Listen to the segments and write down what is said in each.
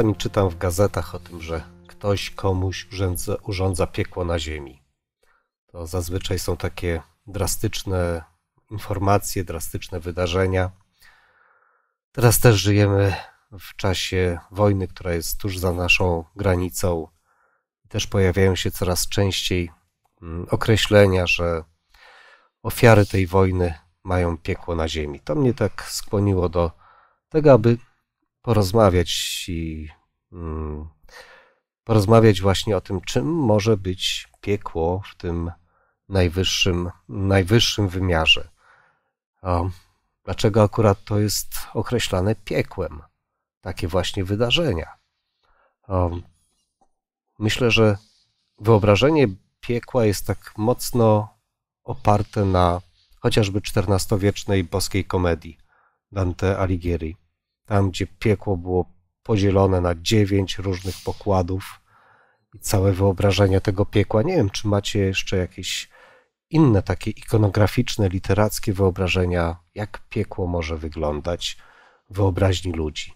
Czasami czytam w gazetach o tym, że ktoś komuś urządza, urządza piekło na ziemi. To zazwyczaj są takie drastyczne informacje, drastyczne wydarzenia. Teraz też żyjemy w czasie wojny, która jest tuż za naszą granicą. Też pojawiają się coraz częściej mm, określenia, że ofiary tej wojny mają piekło na ziemi. To mnie tak skłoniło do tego, aby porozmawiać i mm, porozmawiać właśnie o tym, czym może być piekło w tym najwyższym, najwyższym wymiarze. O, dlaczego akurat to jest określane piekłem? Takie właśnie wydarzenia. O, myślę, że wyobrażenie piekła jest tak mocno oparte na chociażby XIV-wiecznej boskiej komedii Dante Alighieri tam gdzie piekło było podzielone na dziewięć różnych pokładów i całe wyobrażenie tego piekła. Nie wiem, czy macie jeszcze jakieś inne takie ikonograficzne, literackie wyobrażenia, jak piekło może wyglądać w wyobraźni ludzi.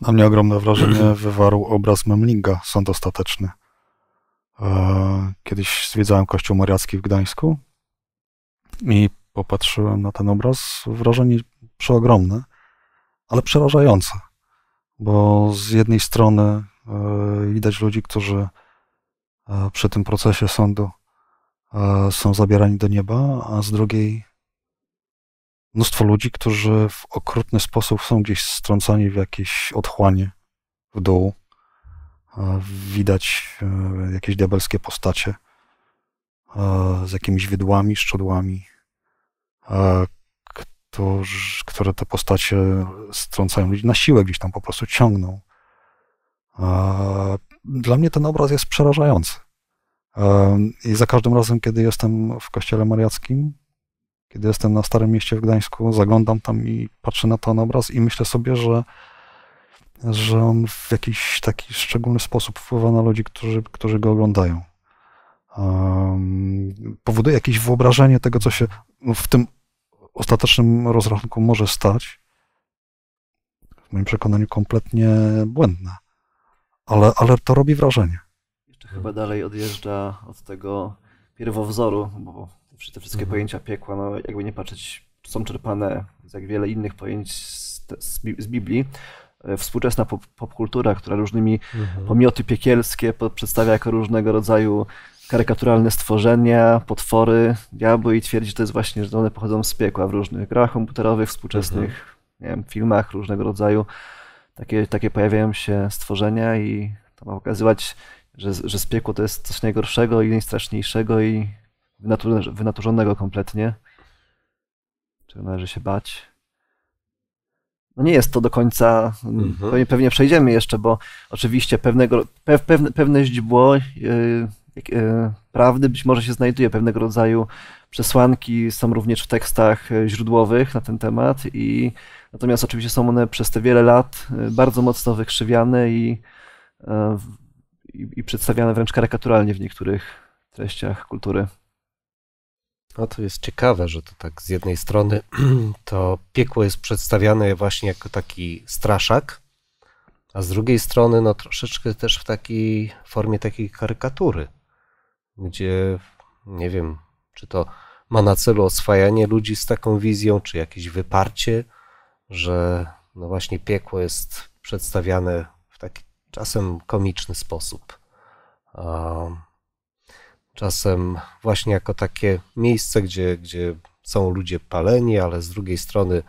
Na mnie ogromne wrażenie wywarł obraz Memlinga, sąd ostateczny. E, kiedyś zwiedzałem kościół mariacki w Gdańsku i popatrzyłem na ten obraz, wrażenie przeogromne ale przerażające, bo z jednej strony e, widać ludzi, którzy e, przy tym procesie sądu e, są zabierani do nieba, a z drugiej mnóstwo ludzi, którzy w okrutny sposób są gdzieś strącani w jakieś otchłanie w dół. Widać jakieś diabelskie postacie z jakimiś widłami, szczodłami, które te postacie strącają ludzi na siłę, gdzieś tam po prostu ciągną. Dla mnie ten obraz jest przerażający. I za każdym razem, kiedy jestem w kościele mariackim, kiedy jestem na Starym Mieście w Gdańsku, zaglądam tam i patrzę na ten obraz i myślę sobie, że, że on w jakiś taki szczególny sposób wpływa na ludzi, którzy, którzy go oglądają. Um, powoduje jakieś wyobrażenie tego, co się w tym ostatecznym rozrachunku może stać, w moim przekonaniu, kompletnie błędne. Ale, ale to robi wrażenie. Jeszcze chyba dalej odjeżdża od tego pierwowzoru, no bo te wszystkie mhm. pojęcia piekła, no jakby nie patrzeć, są czerpane z jak wiele innych pojęć z, z Biblii, e, współczesna popkultura, która różnymi mhm. pomioty piekielskie przedstawia jako różnego rodzaju karykaturalne stworzenia, potwory, diabły i twierdzi, że to jest właśnie, że one pochodzą z piekła w różnych grach komputerowych, współczesnych mhm. nie wiem, filmach różnego rodzaju. Takie, takie pojawiają się stworzenia i to ma pokazywać, że, że z piekło to jest coś najgorszego i najstraszniejszego i wynatur wynaturzonego kompletnie. Czego należy się bać. No nie jest to do końca, mhm. pewnie, pewnie przejdziemy jeszcze, bo oczywiście pewnego, pe, pewne, pewne źdźbło yy, Yy, prawdy, być może się znajduje pewnego rodzaju przesłanki, są również w tekstach e, źródłowych na ten temat i natomiast oczywiście są one przez te wiele lat e, bardzo mocno wykrzywiane i, e, i, i przedstawiane wręcz karykaturalnie w niektórych treściach kultury. No to jest ciekawe, że to tak z jednej strony to piekło jest przedstawiane właśnie jako taki straszak, a z drugiej strony no troszeczkę też w takiej formie takiej karykatury gdzie nie wiem, czy to ma na celu oswajanie ludzi z taką wizją, czy jakieś wyparcie, że no właśnie piekło jest przedstawiane w taki czasem komiczny sposób. Czasem właśnie jako takie miejsce, gdzie, gdzie są ludzie paleni, ale z drugiej strony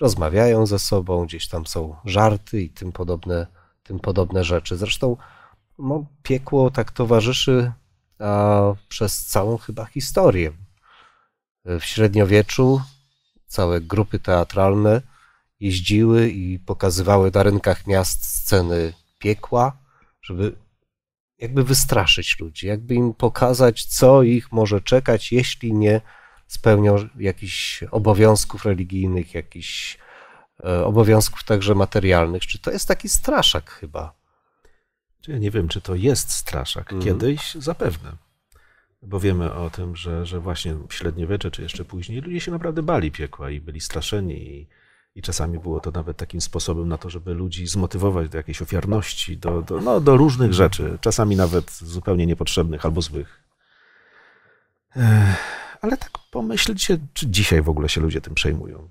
rozmawiają ze sobą, gdzieś tam są żarty i tym podobne, tym podobne rzeczy. Zresztą no, piekło tak towarzyszy a przez całą chyba historię. W średniowieczu całe grupy teatralne jeździły i pokazywały na rynkach miast sceny piekła, żeby jakby wystraszyć ludzi, jakby im pokazać, co ich może czekać, jeśli nie spełnią jakichś obowiązków religijnych, jakichś e, obowiązków także materialnych. Czy to jest taki straszak chyba? Ja nie wiem, czy to jest straszak. Mhm. Kiedyś zapewne. Bo wiemy o tym, że, że właśnie średniowiecze, czy jeszcze później, ludzie się naprawdę bali piekła i byli straszeni. I, i czasami było to nawet takim sposobem na to, żeby ludzi zmotywować do jakiejś ofiarności, do, do, no, do różnych rzeczy, czasami nawet zupełnie niepotrzebnych albo złych. Ale tak pomyślcie, czy dzisiaj w ogóle się ludzie tym przejmują.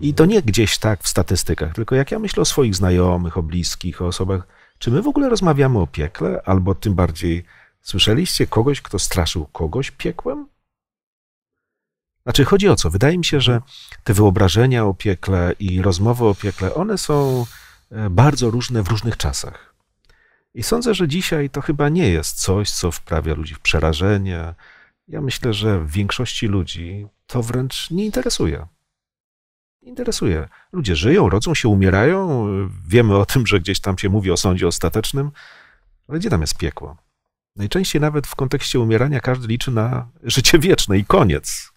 I to nie gdzieś tak w statystykach, tylko jak ja myślę o swoich znajomych, o bliskich, o osobach, czy my w ogóle rozmawiamy o piekle, albo tym bardziej słyszeliście kogoś, kto straszył kogoś piekłem? Znaczy, chodzi o co? Wydaje mi się, że te wyobrażenia o piekle i rozmowy o piekle, one są e, bardzo różne w różnych czasach. I sądzę, że dzisiaj to chyba nie jest coś, co wprawia ludzi w przerażenie. Ja myślę, że w większości ludzi to wręcz nie interesuje interesuje. Ludzie żyją, rodzą się, umierają. Wiemy o tym, że gdzieś tam się mówi o sądzie ostatecznym, ale gdzie tam jest piekło? Najczęściej nawet w kontekście umierania każdy liczy na życie wieczne i koniec.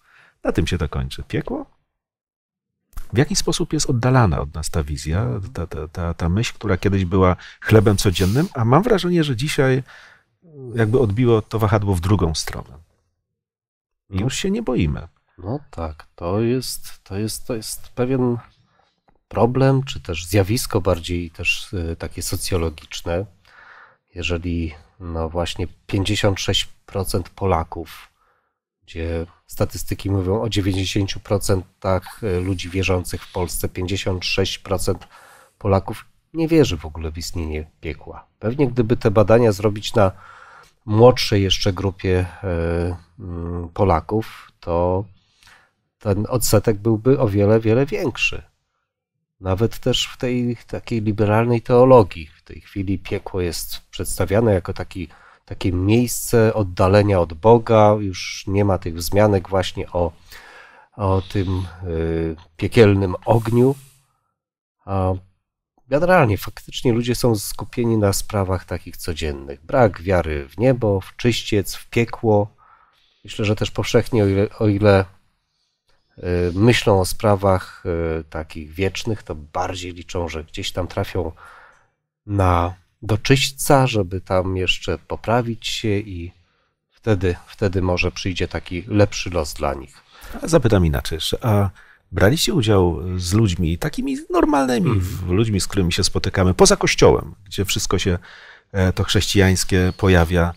Na tym się to kończy. Piekło? W jaki sposób jest oddalana od nas ta wizja, ta, ta, ta, ta myśl, która kiedyś była chlebem codziennym, a mam wrażenie, że dzisiaj jakby odbiło to wahadło w drugą stronę. I już się nie boimy. No tak, to jest, to jest, to jest pewien problem, czy też zjawisko bardziej też y, takie socjologiczne. Jeżeli no właśnie 56% Polaków, gdzie statystyki mówią o 90% y, ludzi wierzących w Polsce, 56% Polaków nie wierzy w ogóle w istnienie piekła. Pewnie gdyby te badania zrobić na młodszej jeszcze grupie y, mm, Polaków, to ten odsetek byłby o wiele, wiele większy. Nawet też w tej takiej liberalnej teologii. W tej chwili piekło jest przedstawiane jako taki, takie miejsce oddalenia od Boga. Już nie ma tych wzmianek właśnie o, o tym y, piekielnym ogniu. A generalnie faktycznie ludzie są skupieni na sprawach takich codziennych. Brak wiary w niebo, w czyściec, w piekło. Myślę, że też powszechnie, o ile, o ile Y, myślą o sprawach y, takich wiecznych, to bardziej liczą, że gdzieś tam trafią na do żeby tam jeszcze poprawić się i wtedy, wtedy może przyjdzie taki lepszy los dla nich. Zapytam inaczej, a braliście udział z ludźmi takimi normalnymi, mm. ludźmi, z którymi się spotykamy, poza kościołem, gdzie wszystko się e, to chrześcijańskie pojawia.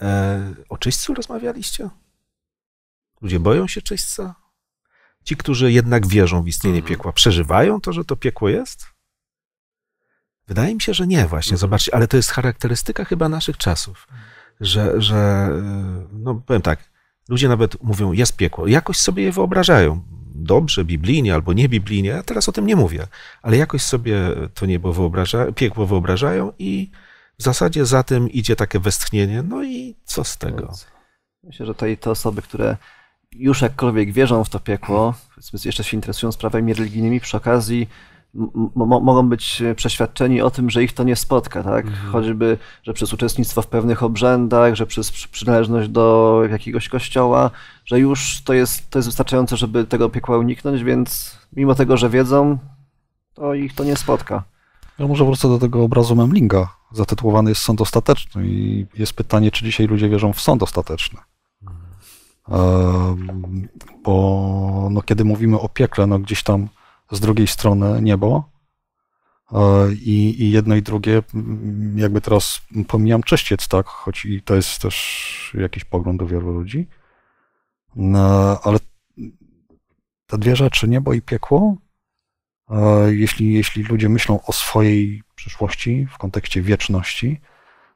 E, o czyśćcu rozmawialiście? Ludzie boją się czyśćca? Ci, którzy jednak wierzą w istnienie mhm. piekła, przeżywają to, że to piekło jest? Wydaje mi się, że nie właśnie. Mhm. Zobaczcie, ale to jest charakterystyka chyba naszych czasów, że, że y, no powiem tak, ludzie nawet mówią, jest piekło. Jakoś sobie je wyobrażają. Dobrze, biblijnie albo nie biblijnie, ja teraz o tym nie mówię, ale jakoś sobie to niebo wyobraża, piekło wyobrażają i w zasadzie za tym idzie takie westchnienie, no i co z tego? Myślę, że to i te osoby, które już jakkolwiek wierzą w to piekło, jeszcze się interesują sprawami religijnymi, przy okazji mogą być e, przeświadczeni o tym, że ich to nie spotka, tak? Mhm. Choćby, że przez uczestnictwo w pewnych obrzędach, że przez przynależność do jakiegoś kościoła, że już to jest, to jest wystarczające, żeby tego piekła uniknąć, więc mimo tego, że wiedzą, to ich to nie spotka. Ja może wrócę do tego obrazu Memlinga. Zatytułowany jest Sąd Ostateczny i jest pytanie, czy dzisiaj ludzie wierzą w sąd ostateczny. Bo no, kiedy mówimy o piekle, no gdzieś tam z drugiej strony niebo e, i, i jedno i drugie, jakby teraz pomijam czyściec, tak, choć i to jest też jakiś pogląd do wielu ludzi, no, ale te dwie rzeczy, niebo i piekło, e, jeśli, jeśli ludzie myślą o swojej przyszłości w kontekście wieczności,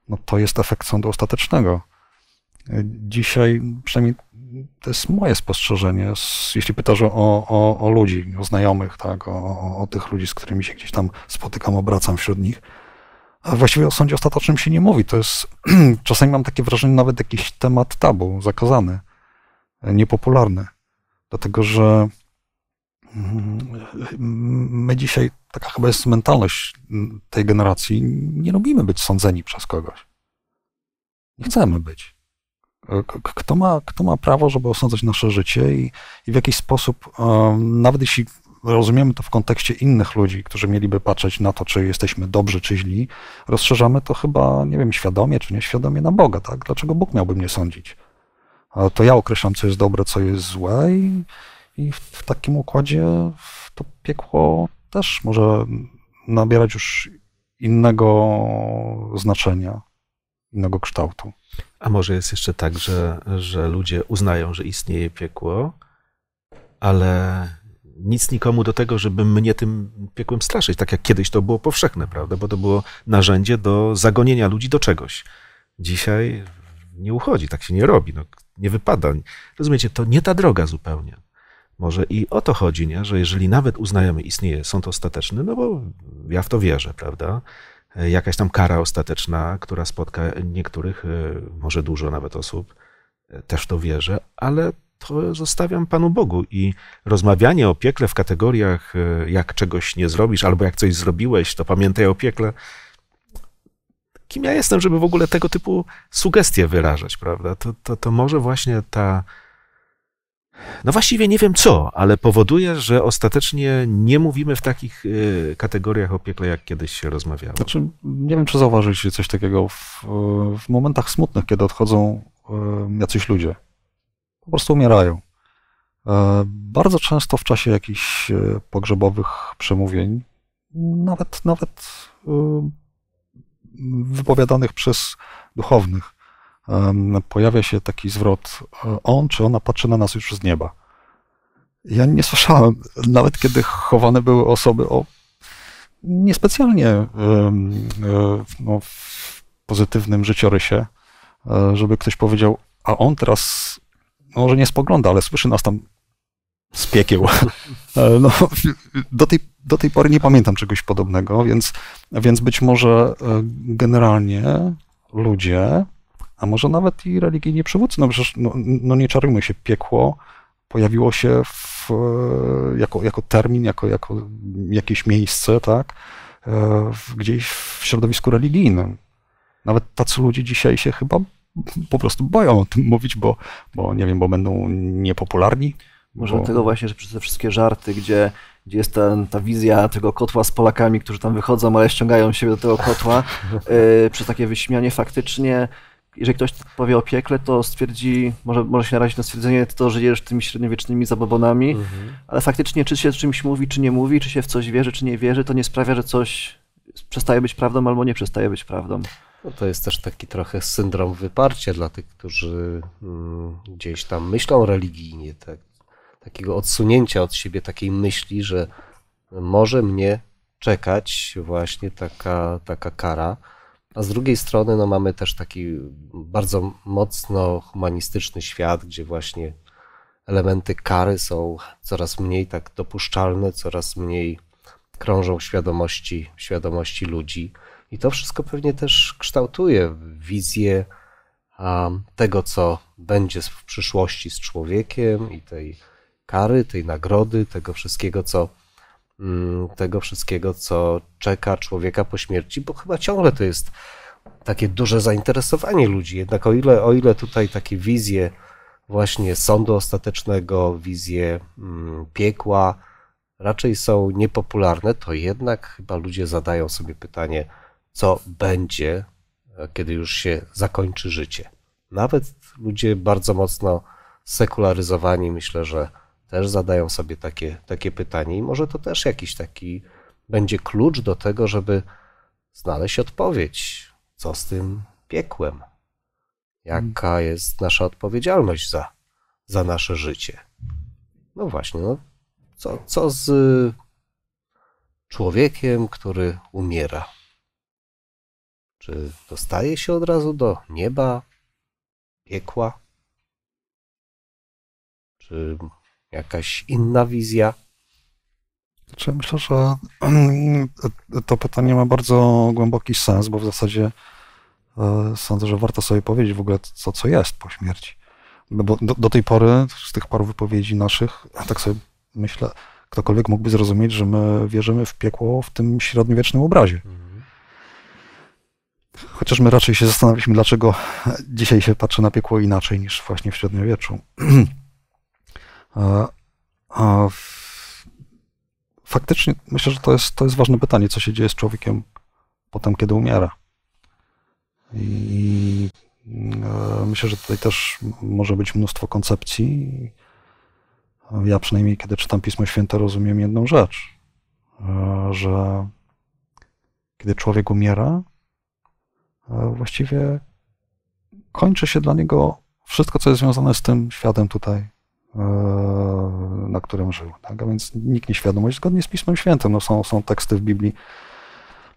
no to jest efekt sądu ostatecznego dzisiaj, przynajmniej to jest moje spostrzeżenie, jeśli pytasz o, o, o ludzi, o znajomych, tak, o, o tych ludzi, z którymi się gdzieś tam spotykam, obracam wśród nich, a właściwie o sądzie ostatecznym się nie mówi. To jest, czasami mam takie wrażenie, nawet jakiś temat tabu, zakazany, niepopularny. Dlatego, że mm, my dzisiaj, taka chyba jest mentalność tej generacji, nie lubimy być sądzeni przez kogoś. Nie chcemy być kto ma, kto ma prawo, żeby osądzać nasze życie i, i w jakiś sposób, nawet jeśli rozumiemy to w kontekście innych ludzi, którzy mieliby patrzeć na to, czy jesteśmy dobrzy, czy źli, rozszerzamy to chyba, nie wiem, świadomie czy nieświadomie na Boga, tak? Dlaczego Bóg miałby mnie sądzić? To ja określam, co jest dobre, co jest złe i, i w, w takim układzie to piekło też może nabierać już innego znaczenia, innego kształtu. A może jest jeszcze tak, że, że ludzie uznają, że istnieje piekło, ale nic nikomu do tego, żeby mnie tym piekłem straszyć, tak jak kiedyś to było powszechne, prawda? Bo to było narzędzie do zagonienia ludzi do czegoś. Dzisiaj nie uchodzi, tak się nie robi, no, nie wypada. Rozumiecie, to nie ta droga zupełnie. Może i o to chodzi, nie? że jeżeli nawet uznajemy istnieje sąd ostateczny, no bo ja w to wierzę, prawda? E, jakaś tam kara ostateczna, która spotka niektórych, e, może dużo nawet osób, e, też to wierzę, ale to zostawiam Panu Bogu i rozmawianie o piekle w kategoriach, jak czegoś nie zrobisz, albo jak coś zrobiłeś, to pamiętaj o piekle. Kim ja jestem, żeby w ogóle tego typu sugestie wyrażać, prawda? To, to, to może właśnie ta no właściwie nie wiem co, ale powoduje, że ostatecznie nie mówimy w takich y, kategoriach o piekle, jak kiedyś się rozmawiało. Znaczy, nie wiem, czy zauważyliście coś takiego w, w momentach smutnych, kiedy odchodzą y, jacyś ludzie. Po prostu umierają. Y, bardzo często w czasie jakichś pogrzebowych przemówień, nawet, nawet wypowiadanych przez duchownych, pojawia się taki zwrot, e, on czy ona patrzy na nas już z nieba. Ja nie słyszałem, nawet kiedy chowane były osoby o niespecjalnie e, no, w pozytywnym życiorysie, e, żeby ktoś powiedział, a on teraz może nie spogląda, ale słyszy nas tam z piekieł. No, do, tej, do tej pory nie pamiętam czegoś podobnego, więc, więc być może generalnie ludzie a może nawet i religijni przywódcy. No przecież, no, no nie czarujmy się, piekło pojawiło się w, e, jako, jako termin, jako, jako jakieś miejsce, tak, e, gdzieś w środowisku religijnym. Nawet tacy ludzie dzisiaj się chyba po prostu boją o tym mówić, bo, bo nie wiem, bo będą niepopularni. Może bo... dlatego właśnie, że przez te wszystkie żarty, gdzie, gdzie jest ta, ta wizja tego kotła z Polakami, którzy tam wychodzą, ale ściągają się do tego kotła, yy, przez takie wyśmianie faktycznie jeżeli ktoś powie o piekle, to stwierdzi, może, może się narazić na stwierdzenie to, że jesz tymi średniowiecznymi zabobonami, mhm. ale faktycznie czy się czymś mówi, czy nie mówi, czy się w coś wierzy, czy nie wierzy, to nie sprawia, że coś przestaje być prawdą albo nie przestaje być prawdą. No to jest też taki trochę syndrom wyparcia dla tych, którzy mm, gdzieś tam myślą religijnie, tak, takiego odsunięcia od siebie takiej myśli, że może mnie czekać właśnie taka, taka kara a z drugiej strony no, mamy też taki bardzo mocno humanistyczny świat, gdzie właśnie elementy kary są coraz mniej tak dopuszczalne, coraz mniej krążą świadomości, w świadomości ludzi. I to wszystko pewnie też kształtuje wizję tego, co będzie w przyszłości z człowiekiem i tej kary, tej nagrody, tego wszystkiego, co Y, tego wszystkiego, co czeka człowieka po śmierci, bo chyba ciągle to jest takie duże zainteresowanie ludzi. Jednak o ile, o ile tutaj takie wizje właśnie sądu ostatecznego, wizje mm, piekła raczej są niepopularne, to jednak chyba ludzie zadają sobie pytanie, co będzie, e, kiedy już się zakończy życie. Nawet ludzie bardzo mocno sekularyzowani, myślę, że też zadają sobie takie, takie pytanie i może to też jakiś taki będzie klucz do tego, żeby znaleźć odpowiedź, co z tym piekłem, jaka hmm. jest nasza odpowiedzialność za, za nasze życie. No właśnie, no, co, co z człowiekiem, który umiera? Czy dostaje się od razu do nieba, piekła? Czy jakaś inna wizja? Znaczy, myślę, że to pytanie ma bardzo głęboki sens, bo w zasadzie e, sądzę, że warto sobie powiedzieć w ogóle, co, co jest po śmierci. No bo do, do tej pory, z tych paru wypowiedzi naszych, tak sobie myślę, ktokolwiek mógłby zrozumieć, że my wierzymy w piekło w tym średniowiecznym obrazie. Mhm. Chociaż my raczej się zastanawialiśmy, dlaczego dzisiaj się patrzy na piekło inaczej niż właśnie w średniowieczu. A faktycznie myślę, że to jest, to jest ważne pytanie, co się dzieje z człowiekiem potem, kiedy umiera. I e, myślę, że tutaj też może być mnóstwo koncepcji. Ja przynajmniej, kiedy czytam Pismo Święte, rozumiem jedną rzecz, e, że kiedy człowiek umiera, e, właściwie kończy się dla niego wszystko, co jest związane z tym światem tutaj E, na którym żył. Tak? A więc nikt nieświadomość zgodnie z Pismem Świętym. No są, są teksty w Biblii,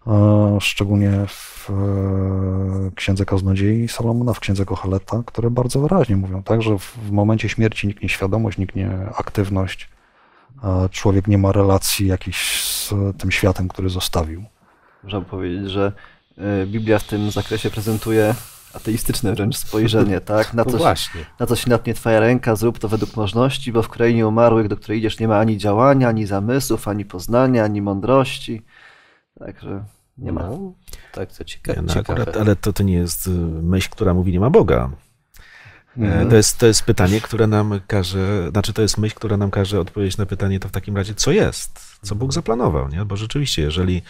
e, szczególnie w e, Księdze Kaznodziei Salomona, w Księdze Kocheleta, które bardzo wyraźnie mówią, tak, że w momencie śmierci nikt nieświadomość, nikt nie aktywność, człowiek nie ma relacji jakiejś z tym światem, który zostawił. Można powiedzieć, że Biblia w tym zakresie prezentuje ateistyczne wręcz spojrzenie, tak? Na no coś, no na coś natnie twoja ręka, zrób to według możności, bo w krainie umarłych, do której idziesz, nie ma ani działania, ani zamysłów, ani poznania, ani mądrości. Także nie ma. No, tak, co ciekawe. No, akurat, ale to, to nie jest y, myśl, która mówi nie ma Boga. E, mhm. To jest, to jest pytanie, które nam każe, znaczy to jest myśl, która nam każe odpowiedzieć na pytanie, to w takim razie co jest, co Bóg zaplanował, nie? Bo rzeczywiście, jeżeli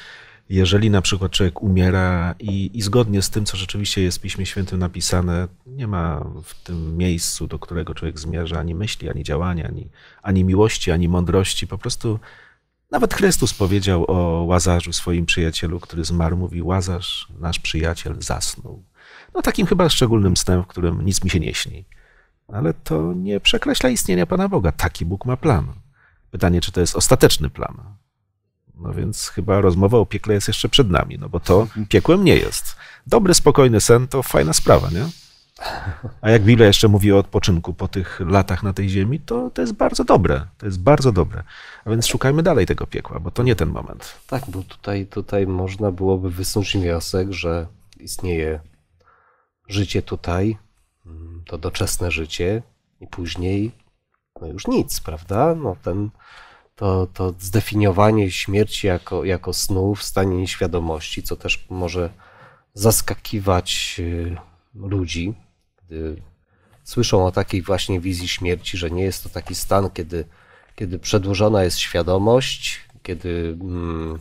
jeżeli na przykład człowiek umiera i, i zgodnie z tym, co rzeczywiście jest w Piśmie Świętym napisane, nie ma w tym miejscu, do którego człowiek zmierza, ani myśli, ani działania, ani, ani miłości, ani mądrości. Po prostu nawet Chrystus powiedział o Łazarzu, swoim przyjacielu, który zmarł, mówi: Łazarz, nasz przyjaciel, zasnął. No takim chyba szczególnym snem, w którym nic mi się nie śni. Ale to nie przekreśla istnienia Pana Boga. Taki Bóg ma plan. Pytanie, czy to jest ostateczny plan? No więc chyba rozmowa o piekle jest jeszcze przed nami, no bo to piekłem nie jest. Dobry, spokojny sen to fajna sprawa, nie? A jak Biblia jeszcze mówi o odpoczynku po tych latach na tej ziemi, to, to jest bardzo dobre. To jest bardzo dobre. A więc szukajmy dalej tego piekła, bo to nie ten moment. Tak, bo tutaj, tutaj można byłoby wysunąć wniosek, że istnieje życie tutaj, to doczesne życie i później no już nic, prawda? No ten to, to zdefiniowanie śmierci jako, jako snu w stanie nieświadomości, co też może zaskakiwać y, ludzi, gdy słyszą o takiej właśnie wizji śmierci, że nie jest to taki stan, kiedy, kiedy przedłużona jest świadomość, kiedy mm,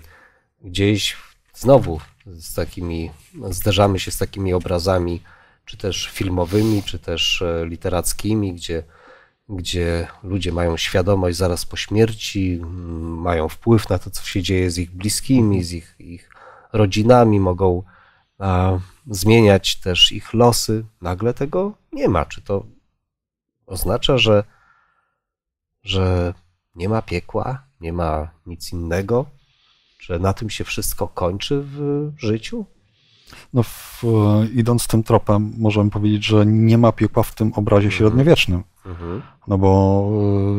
gdzieś znowu z takimi, zderzamy się z takimi obrazami, czy też filmowymi, czy też e, literackimi, gdzie gdzie ludzie mają świadomość zaraz po śmierci, mają wpływ na to, co się dzieje z ich bliskimi, z ich, ich rodzinami, mogą a, zmieniać też ich losy. Nagle tego nie ma. Czy to oznacza, że, że nie ma piekła, nie ma nic innego? Że na tym się wszystko kończy w życiu? No, w, idąc tym tropem, możemy powiedzieć, że nie ma piekła w tym obrazie mhm. średniowiecznym. No bo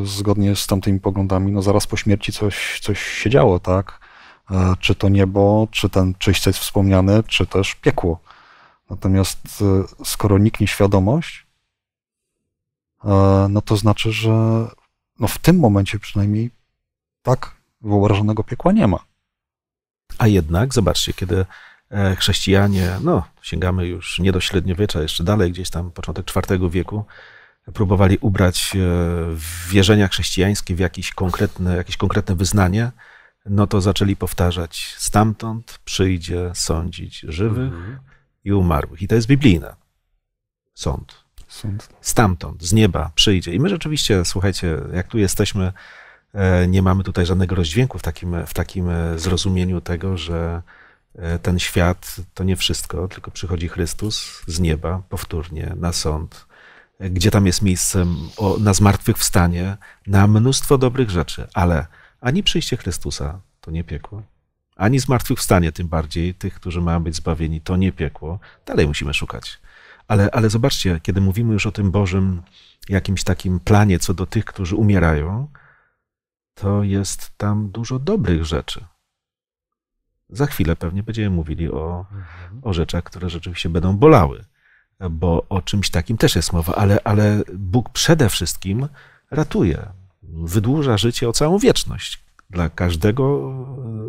e, zgodnie z tamtymi poglądami, no zaraz po śmierci coś, coś się działo, tak? E, czy to niebo, czy ten czyśćcec wspomniany, czy też piekło. Natomiast e, skoro niknie świadomość, no to znaczy, że no w tym momencie przynajmniej tak wyobrażonego piekła nie ma. A jednak, zobaczcie, kiedy chrześcijanie, no sięgamy już nie do średniowiecza, jeszcze dalej, gdzieś tam początek IV wieku, próbowali ubrać e, wierzenia chrześcijańskie w jakieś konkretne, jakieś konkretne wyznanie, no to zaczęli powtarzać: stamtąd przyjdzie sądzić żywych mhm. i umarłych. I to jest biblijne. Sąd. Sąd. Stamtąd, z nieba przyjdzie. I my rzeczywiście, słuchajcie, jak tu jesteśmy, e, nie mamy tutaj żadnego rozdźwięku w takim, w takim e, zrozumieniu tego, że ten świat to nie wszystko, tylko przychodzi Chrystus z nieba powtórnie na sąd gdzie tam jest miejsce o, na zmartwychwstanie, na mnóstwo dobrych rzeczy, ale ani przyjście Chrystusa to nie piekło, ani zmartwychwstanie tym bardziej tych, którzy mają być zbawieni, to nie piekło. Dalej musimy szukać. Ale, ale zobaczcie, kiedy mówimy już o tym Bożym jakimś takim planie co do tych, którzy umierają, to jest tam dużo dobrych rzeczy. Za chwilę pewnie będziemy mówili o, mhm. o rzeczach, które rzeczywiście będą bolały bo o czymś takim też jest mowa, ale, ale Bóg przede wszystkim ratuje, wydłuża życie o całą wieczność dla każdego,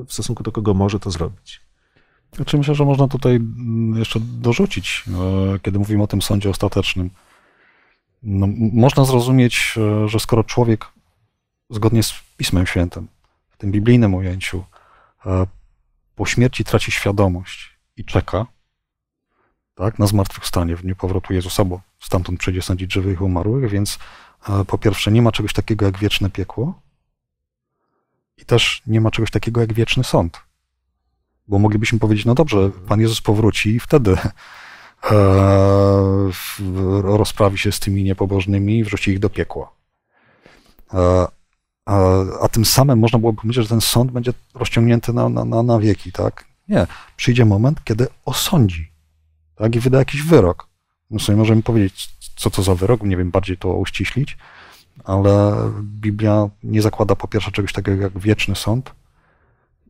e, w stosunku do kogo może to zrobić. Czy znaczy, myślę, że można tutaj mm, jeszcze dorzucić, e, kiedy mówimy o tym sądzie ostatecznym? No, można zrozumieć, e, że skoro człowiek zgodnie z Pismem Świętym, w tym biblijnym ujęciu, po śmierci traci świadomość i czeka, tak, na zmartwychwstanie, w dniu powrotu Jezusa, bo stamtąd przyjdzie sądzić żywych i umarłych, więc e, po pierwsze nie ma czegoś takiego jak wieczne piekło i też nie ma czegoś takiego jak wieczny sąd. Bo moglibyśmy powiedzieć, no dobrze, Pan Jezus powróci i wtedy e, rozprawi się z tymi niepobożnymi i wrzuci ich do piekła. E, a, a, tym samym można byłoby powiedzieć, że ten sąd będzie rozciągnięty na, na, na wieki, tak? Nie. Przyjdzie moment, kiedy osądzi tak, i wyda jakiś wyrok. My no sobie możemy powiedzieć, co to za wyrok, nie wiem, bardziej to uściślić, ale Biblia nie zakłada po pierwsze czegoś takiego jak wieczny sąd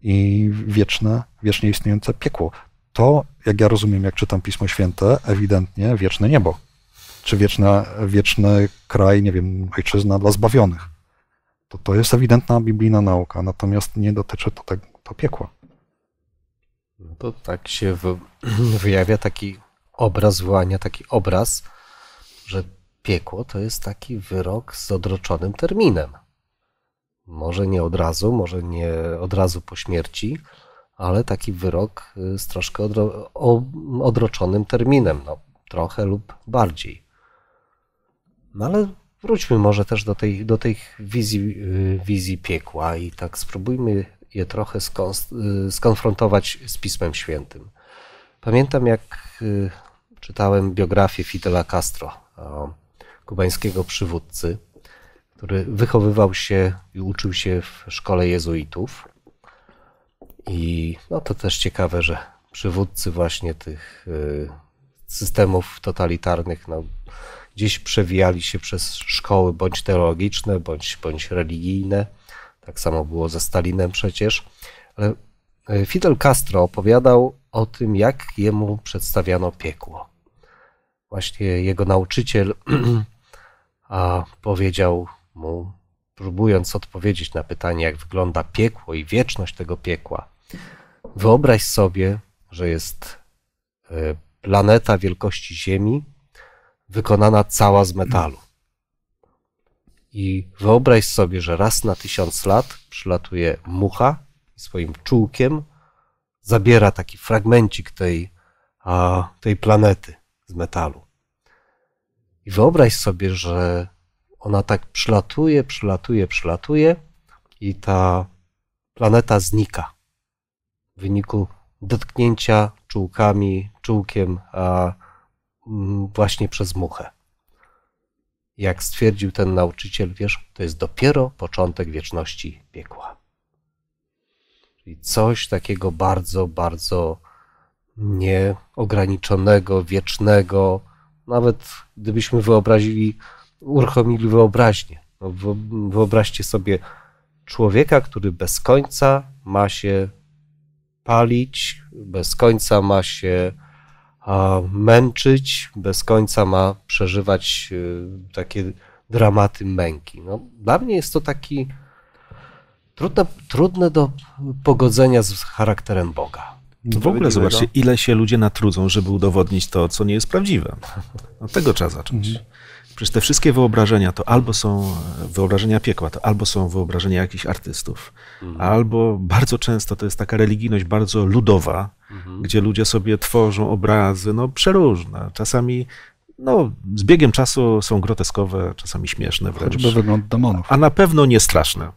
i wieczne, wiecznie istniejące piekło. To, jak ja rozumiem, jak czytam Pismo Święte, ewidentnie wieczne niebo, czy wieczne, wieczny kraj, nie wiem, ojczyzna dla zbawionych. To, to jest ewidentna biblijna nauka, natomiast nie dotyczy to, tego, to piekła. No to tak się wyjawia taki obraz, wyłania taki obraz, że piekło to jest taki wyrok z odroczonym terminem. Może nie od razu, może nie od razu po śmierci, ale taki wyrok y, z troszkę odro odroczonym terminem, no trochę lub bardziej. No ale wróćmy może też do tej, do tej wizji, y, wizji piekła i tak spróbujmy je trochę y, skonfrontować z Pismem Świętym. Pamiętam, jak y, czytałem biografię Fidela Castro, kubańskiego przywódcy, który wychowywał się i uczył się w szkole jezuitów. I no to też ciekawe, że przywódcy właśnie tych y, systemów totalitarnych no, gdzieś przewijali się przez szkoły bądź teologiczne, bądź, bądź religijne tak samo było ze Stalinem przecież. Ale e, Fidel Castro opowiadał o tym, jak jemu przedstawiano piekło. Właśnie jego nauczyciel powiedział mu, próbując odpowiedzieć na pytanie, jak wygląda piekło i wieczność tego piekła. Wyobraź sobie, że jest e, planeta wielkości Ziemi, wykonana cała z metalu. I wyobraź sobie, że raz na tysiąc lat przylatuje mucha i swoim czułkiem zabiera taki fragmencik tej, a, tej planety z metalu. I wyobraź sobie, że ona tak przylatuje, przylatuje, przylatuje i ta planeta znika w wyniku dotknięcia czułkami, czułkiem a, właśnie przez muchę. Jak stwierdził ten nauczyciel, wiesz, to jest dopiero początek wieczności piekła. Czyli coś takiego bardzo, bardzo nieograniczonego, wiecznego, nawet gdybyśmy wyobrazili, uruchomili wyobraźnię. No wyobraźcie sobie człowieka, który bez końca ma się palić, bez końca ma się męczyć, bez końca ma przeżywać y, takie dramaty męki. No, dla mnie jest to taki trudne, trudne do pogodzenia z charakterem Boga. No w ogóle zobaczcie, ile się ludzie natrudzą, żeby udowodnić to, co nie jest prawdziwe. Od no tego trzeba zacząć. Mhm. Przecież te wszystkie wyobrażenia to albo są e, wyobrażenia piekła, to albo są wyobrażenia jakichś artystów, mhm. albo bardzo często to jest taka religijność bardzo ludowa, mhm. gdzie ludzie sobie tworzą obrazy, no przeróżne. Czasami no, z biegiem czasu są groteskowe, czasami śmieszne wręcz. Choćby wygląd demonów. A na pewno nie straszne.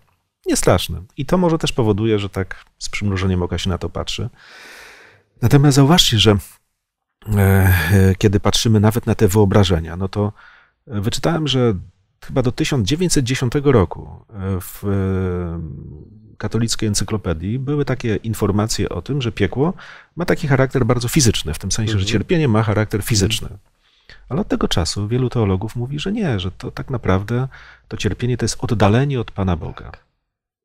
Nie straszne. I to może też powoduje, że tak z przymrużeniem oka się na to patrzy. Natomiast zauważcie, że e, e kiedy patrzymy nawet na te wyobrażenia, no to Wyczytałem, że chyba do 1910 roku e, w e, katolickiej encyklopedii były takie informacje o tym, że piekło ma taki charakter bardzo fizyczny, w tym sensie, że mhm. cierpienie ma charakter mhm. fizyczny. Ale od tego czasu wielu teologów mówi, że nie, że to tak naprawdę to cierpienie to jest oddalenie od Pana Boga. Tak.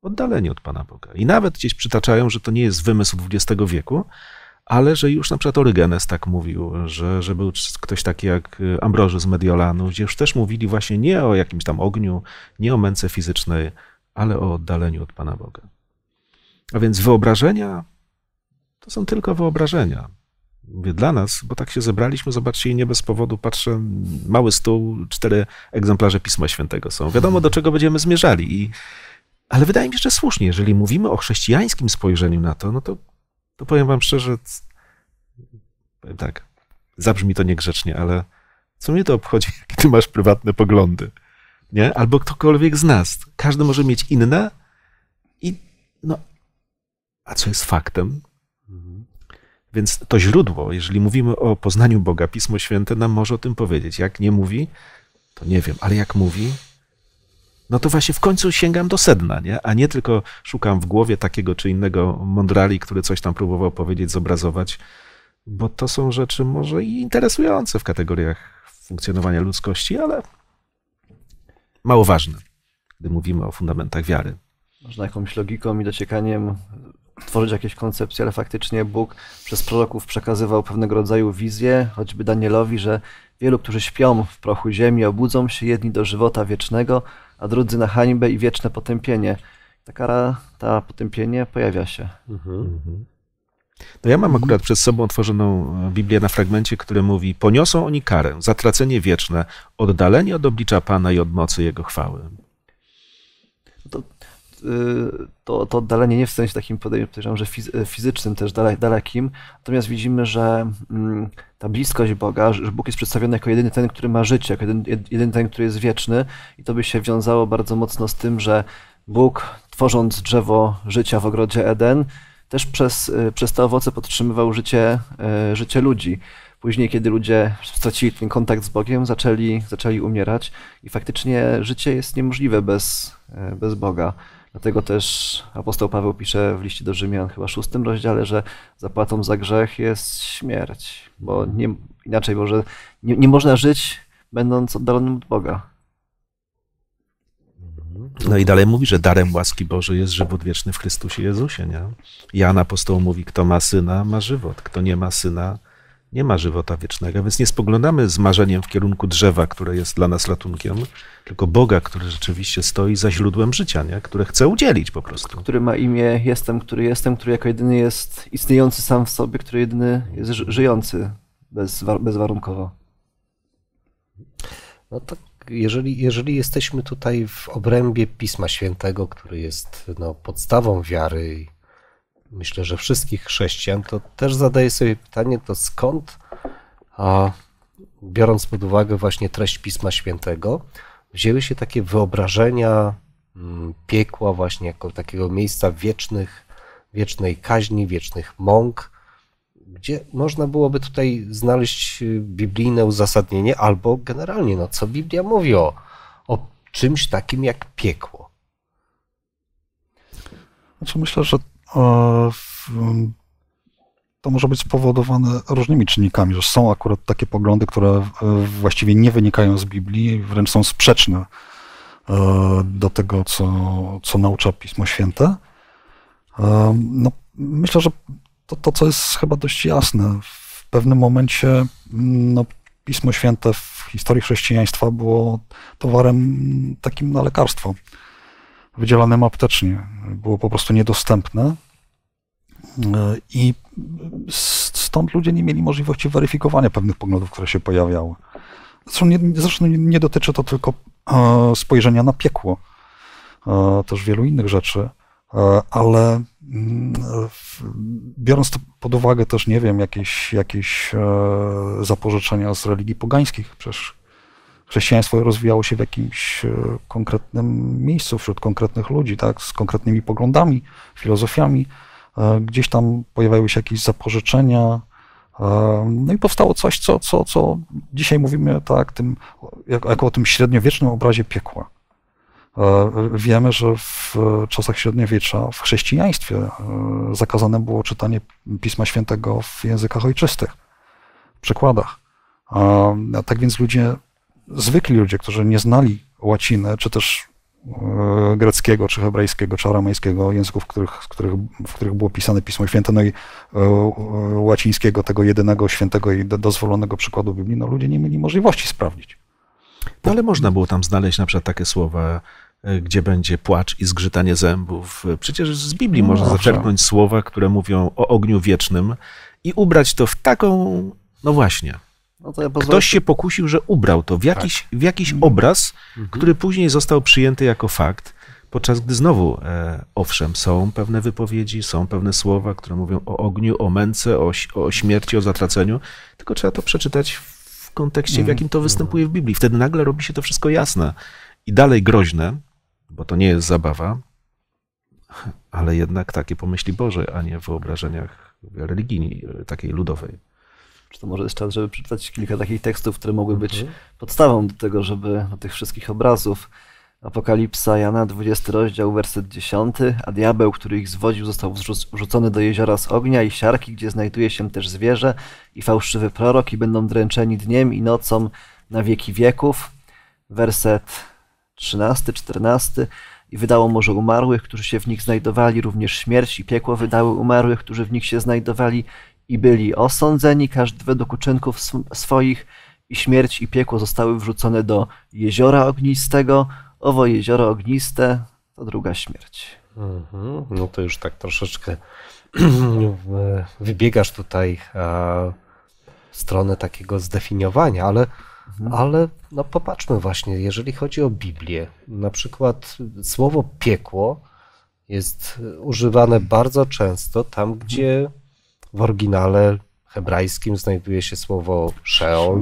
Oddalenie od Pana Boga. I nawet gdzieś przytaczają, że to nie jest wymysł XX wieku, ale że już na przykład Orygenes tak mówił, że, że był ktoś taki jak y, Ambroży z Mediolanu, gdzie już też mówili właśnie nie o jakimś tam ogniu, nie o męce fizycznej, ale o oddaleniu od Pana Boga. A więc wyobrażenia to są tylko wyobrażenia. Mówię, dla nas, bo tak się zebraliśmy, zobaczcie, i nie bez powodu patrzę, mały stół, cztery egzemplarze Pisma Świętego są. Wiadomo, do czego będziemy zmierzali. I, ale wydaje mi się, że słusznie, jeżeli mówimy o chrześcijańskim spojrzeniu na to, no to to powiem wam szczerze, powiem tak, zabrzmi to niegrzecznie, ale co mnie to obchodzi, jakie ty masz prywatne poglądy, nie? Albo ktokolwiek z nas. Każdy może mieć inne i no, a co jest faktem? Mhm. Więc to źródło, jeżeli mówimy o poznaniu Boga, Pismo Święte nam może o tym powiedzieć. Jak nie mówi, to nie wiem, ale jak mówi, no to właśnie w końcu sięgam do sedna, nie? a nie tylko szukam w głowie takiego czy innego mądrali, który coś tam próbował powiedzieć, zobrazować, bo to są rzeczy może i interesujące w kategoriach funkcjonowania ludzkości, ale mało ważne, gdy mówimy o fundamentach wiary. Można jakąś logiką i dociekaniem tworzyć jakieś koncepcje, ale faktycznie Bóg przez proroków przekazywał pewnego rodzaju wizję, choćby Danielowi, że wielu, którzy śpią w prochu ziemi, obudzą się jedni do żywota wiecznego, a drudzy na hańbę i wieczne potępienie. Ta kara, ta potępienie pojawia się. No ja mam akurat przed sobą otworzoną e, Biblię na fragmencie, który mówi: Poniosą oni karę, zatracenie wieczne, oddalenie od oblicza Pana i od mocy Jego chwały. Y, to, to oddalenie nie w sensie takim, podejrzewam, że y, fizycznym też dalekim, natomiast widzimy, że mm, ta bliskość Boga, że Bóg jest przedstawiony jako jedyny ten, który ma życie, jako jedyny, jedyny ten, który jest wieczny i to by się wiązało bardzo mocno z tym, że Bóg, tworząc drzewo życia w ogrodzie Eden, też przez, y, przez te owoce podtrzymywał życie, życie ludzi. Później, kiedy ludzie stracili ten kontakt z Bogiem, zaczęli, zaczęli umierać i faktycznie życie jest niemożliwe bez, bez Boga. Dlatego też apostoł Paweł pisze w liście do Rzymian, chyba szóstym rozdziale, że zapłatą za grzech jest śmierć, bo nie, inaczej może, nie, nie można żyć będąc oddalonym od Boga. No i dalej mówi, że darem łaski Bożej jest żywot wieczny w Chrystusie Jezusie, nie? Jan apostoł mówi, kto ma syna, ma żywot, kto nie ma syna, nie ma żywota wiecznego, więc nie spoglądamy z marzeniem w kierunku drzewa, które jest dla nas ratunkiem, tylko Boga, który rzeczywiście stoi za źródłem życia, nie? które chce udzielić po prostu. Który ma imię Jestem, który jestem, który jako jedyny jest istniejący sam w sobie, który jedyny jest żyjący bez, bezwarunkowo. No tak, jeżeli, jeżeli jesteśmy tutaj w obrębie Pisma Świętego, który jest no, podstawą wiary myślę, że wszystkich chrześcijan, to też zadaję sobie pytanie, to skąd, a, biorąc pod uwagę właśnie treść Pisma Świętego, wzięły się takie wyobrażenia mm, piekła właśnie jako takiego miejsca wiecznych, wiecznej kaźni, wiecznych mąk, gdzie można byłoby tutaj znaleźć y, biblijne uzasadnienie albo generalnie, no co Biblia mówi o, o czymś takim jak piekło? Znaczy myślę, że Mm, to może być spowodowane różnymi czynnikami, że są akurat takie poglądy, które e, właściwie nie wynikają z Biblii, wręcz są sprzeczne e, do tego, co, co naucza Pismo Święte. E, no, myślę, że to, to, co jest chyba dość jasne, w pewnym momencie mm, no, Pismo Święte w historii chrześcijaństwa było towarem takim na lekarstwo wydzielanym aptecznie. Było po prostu niedostępne e, i stąd ludzie nie mieli możliwości weryfikowania pewnych poglądów, które się pojawiały. Zresztą nie, zresztą nie dotyczy to tylko e, spojrzenia na piekło, e, też wielu innych rzeczy, ale mm, biorąc to pod uwagę też, nie wiem, jakieś, jakieś zapożyczenia z religii pogańskich, przecież chrześcijaństwo rozwijało się w jakimś e, konkretnym miejscu, wśród konkretnych ludzi, tak, z konkretnymi poglądami, filozofiami. E, gdzieś tam pojawiały się jakieś zapożyczenia, e, no i powstało coś, co, co, co dzisiaj mówimy tak, tym, jako, jako o tym średniowiecznym obrazie piekła. Wiemy, że w czasach średniowiecza w chrześcijaństwie zakazane było czytanie Pisma Świętego w językach ojczystych, w przekładach. Tak więc ludzie zwykli ludzie, którzy nie znali łaciny, czy też e, greckiego, czy hebrajskiego, czy aramejskiego, języków, w których, w których, w których było pisane Pismo Święte, no i e, e, łacińskiego, tego jedynego świętego i dozwolonego przykładu Biblii, no ludzie nie mieli możliwości sprawdzić. No ale można było tam znaleźć na przykład takie słowa, gdzie będzie płacz i zgrzytanie zębów. Przecież z Biblii no, można no, zaczerpnąć tak. słowa, które mówią o ogniu wiecznym i ubrać to w taką, no właśnie, no ja Ktoś się pokusił, że ubrał to w jakiś, tak. w jakiś obraz, mhm. który później został przyjęty jako fakt, podczas gdy znowu, e, owszem, są pewne wypowiedzi, są pewne słowa, które mówią o ogniu, o męce, o, o śmierci, o zatraceniu, tylko trzeba to przeczytać w kontekście, w mhm. jakim to mhm. występuje w Biblii. Wtedy nagle robi się to wszystko jasne i dalej groźne, bo to nie jest zabawa, ale jednak takie pomyśli Boże, a nie w wyobrażeniach religii takiej ludowej. Czy to może jest czas, żeby przeczytać kilka takich tekstów, które mogły być mhm. podstawą do tego, żeby do tych wszystkich obrazów. Apokalipsa Jana, 20 rozdział, werset 10. A diabeł, który ich zwodził, został wrzucony do jeziora z ognia i siarki, gdzie znajduje się też zwierzę i fałszywy prorok, i będą dręczeni dniem i nocą na wieki wieków. Werset 13, 14. I wydało morze umarłych, którzy się w nich znajdowali, również śmierć i piekło wydały umarłych, którzy w nich się znajdowali, i byli osądzeni, każdy według uczynków swoich, i śmierć i piekło zostały wrzucone do jeziora ognistego. Owo jezioro ogniste to druga śmierć. Mhm. No to już tak troszeczkę wybiegasz tutaj w stronę takiego zdefiniowania, ale, mhm. ale no popatrzmy właśnie, jeżeli chodzi o Biblię, na przykład słowo piekło jest używane bardzo często tam, mhm. gdzie w oryginale hebrajskim znajduje się słowo Sheol,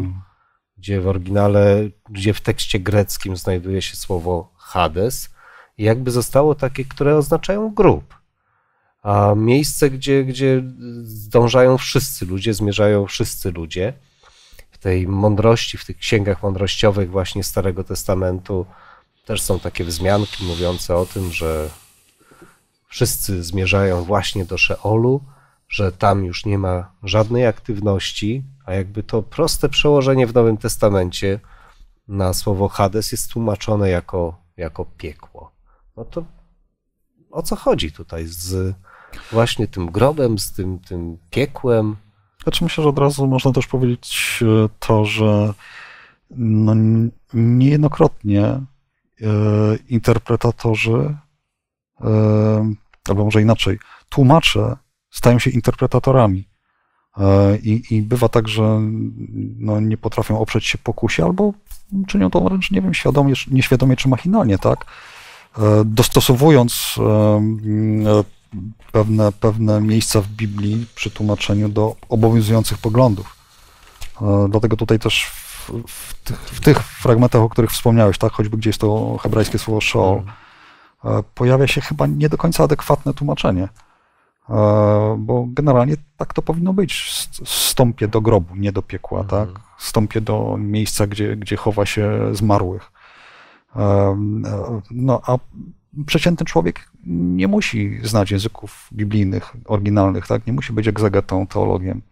gdzie w oryginale, gdzie w tekście greckim znajduje się słowo Hades. I jakby zostało takie, które oznaczają grób. A miejsce, gdzie, gdzie zdążają wszyscy ludzie, zmierzają wszyscy ludzie. W tej mądrości, w tych księgach mądrościowych właśnie Starego Testamentu też są takie wzmianki mówiące o tym, że wszyscy zmierzają właśnie do Szeolu że tam już nie ma żadnej aktywności, a jakby to proste przełożenie w Nowym Testamencie na słowo Hades jest tłumaczone jako, jako piekło. No to o co chodzi tutaj z właśnie tym grobem, z tym, tym piekłem? Znaczy myślę, że od razu można też powiedzieć e, to, że no niejednokrotnie e, interpretatorzy, e, albo może inaczej, tłumacze stają się interpretatorami. E, I, I, bywa tak, że no, nie potrafią oprzeć się pokusie, albo czynią to wręcz, nie wiem, świadomie, nieświadomie czy machinalnie, tak? E, dostosowując e, pewne, pewne miejsca w Biblii przy tłumaczeniu do obowiązujących poglądów. Dlatego tutaj też w, w, tych, w tych, fragmentach, o których wspomniałeś, tak, choćby gdzieś to hebrajskie słowo Sheol, mhm. pojawia się chyba nie do końca adekwatne tłumaczenie. E, bo generalnie tak to powinno być. Stąpie do grobu, nie do piekła, tak? mhm. tak? Stąpie do miejsca, gdzie, gdzie chowa się zmarłych. E, e, no a przeciętny człowiek nie musi znać języków biblijnych, oryginalnych, tak? Nie musi być egzegetą, teologiem.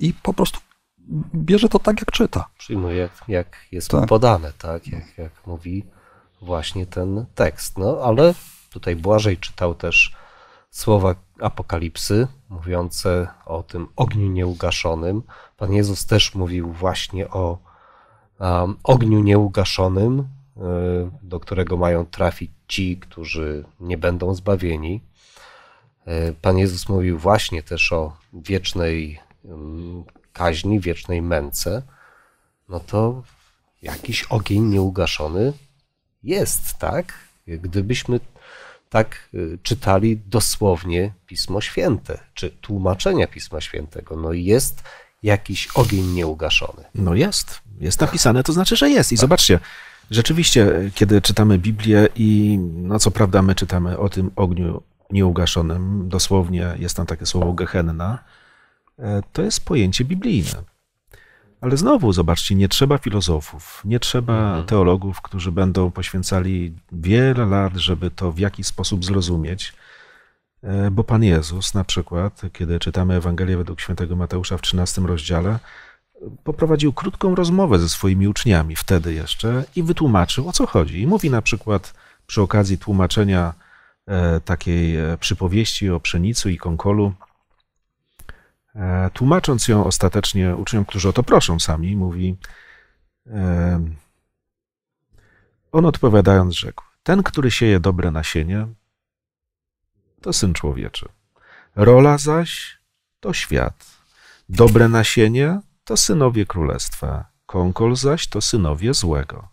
I po prostu bierze to tak, jak czyta. Przyjmuje, jak, jak jest tak. podane, tak? Jak, jak mówi właśnie ten tekst. No ale tutaj Błażej czytał też słowa Apokalipsy mówiące o tym ogniu nieugaszonym. Pan Jezus też mówił właśnie o um, ogniu nieugaszonym, y, do którego mają trafić ci, którzy nie będą zbawieni. Y, Pan Jezus mówił właśnie też o wiecznej mm, kaźni, wiecznej męce. No to jakiś ogień nieugaszony jest, tak? Gdybyśmy tak y, czytali dosłownie Pismo Święte, czy tłumaczenia Pisma Świętego. No i jest jakiś ogień nieugaszony. No jest. Jest napisane, to znaczy, że jest. I tak. zobaczcie, rzeczywiście, y, kiedy czytamy Biblię i no co prawda my czytamy o tym ogniu nieugaszonym, dosłownie jest tam takie słowo gehenna, y, to jest pojęcie biblijne. Ale znowu, zobaczcie, nie trzeba filozofów, nie trzeba mhm. teologów, którzy będą poświęcali wiele lat, żeby to w jakiś sposób zrozumieć. E, bo Pan Jezus, na przykład, kiedy czytamy Ewangelię według świętego Mateusza w 13 rozdziale, poprowadził krótką rozmowę ze swoimi uczniami wtedy jeszcze i wytłumaczył o co chodzi. I mówi na przykład przy okazji tłumaczenia e, takiej e, przypowieści o pszenicy i konkolu, E, tłumacząc ją ostatecznie uczniom, którzy o to proszą sami, mówi: e, On odpowiadając, rzekł: Ten, który sieje dobre nasienie, to syn człowieczy. Rola zaś to świat. Dobre nasienie to synowie królestwa. Konkol zaś to synowie złego.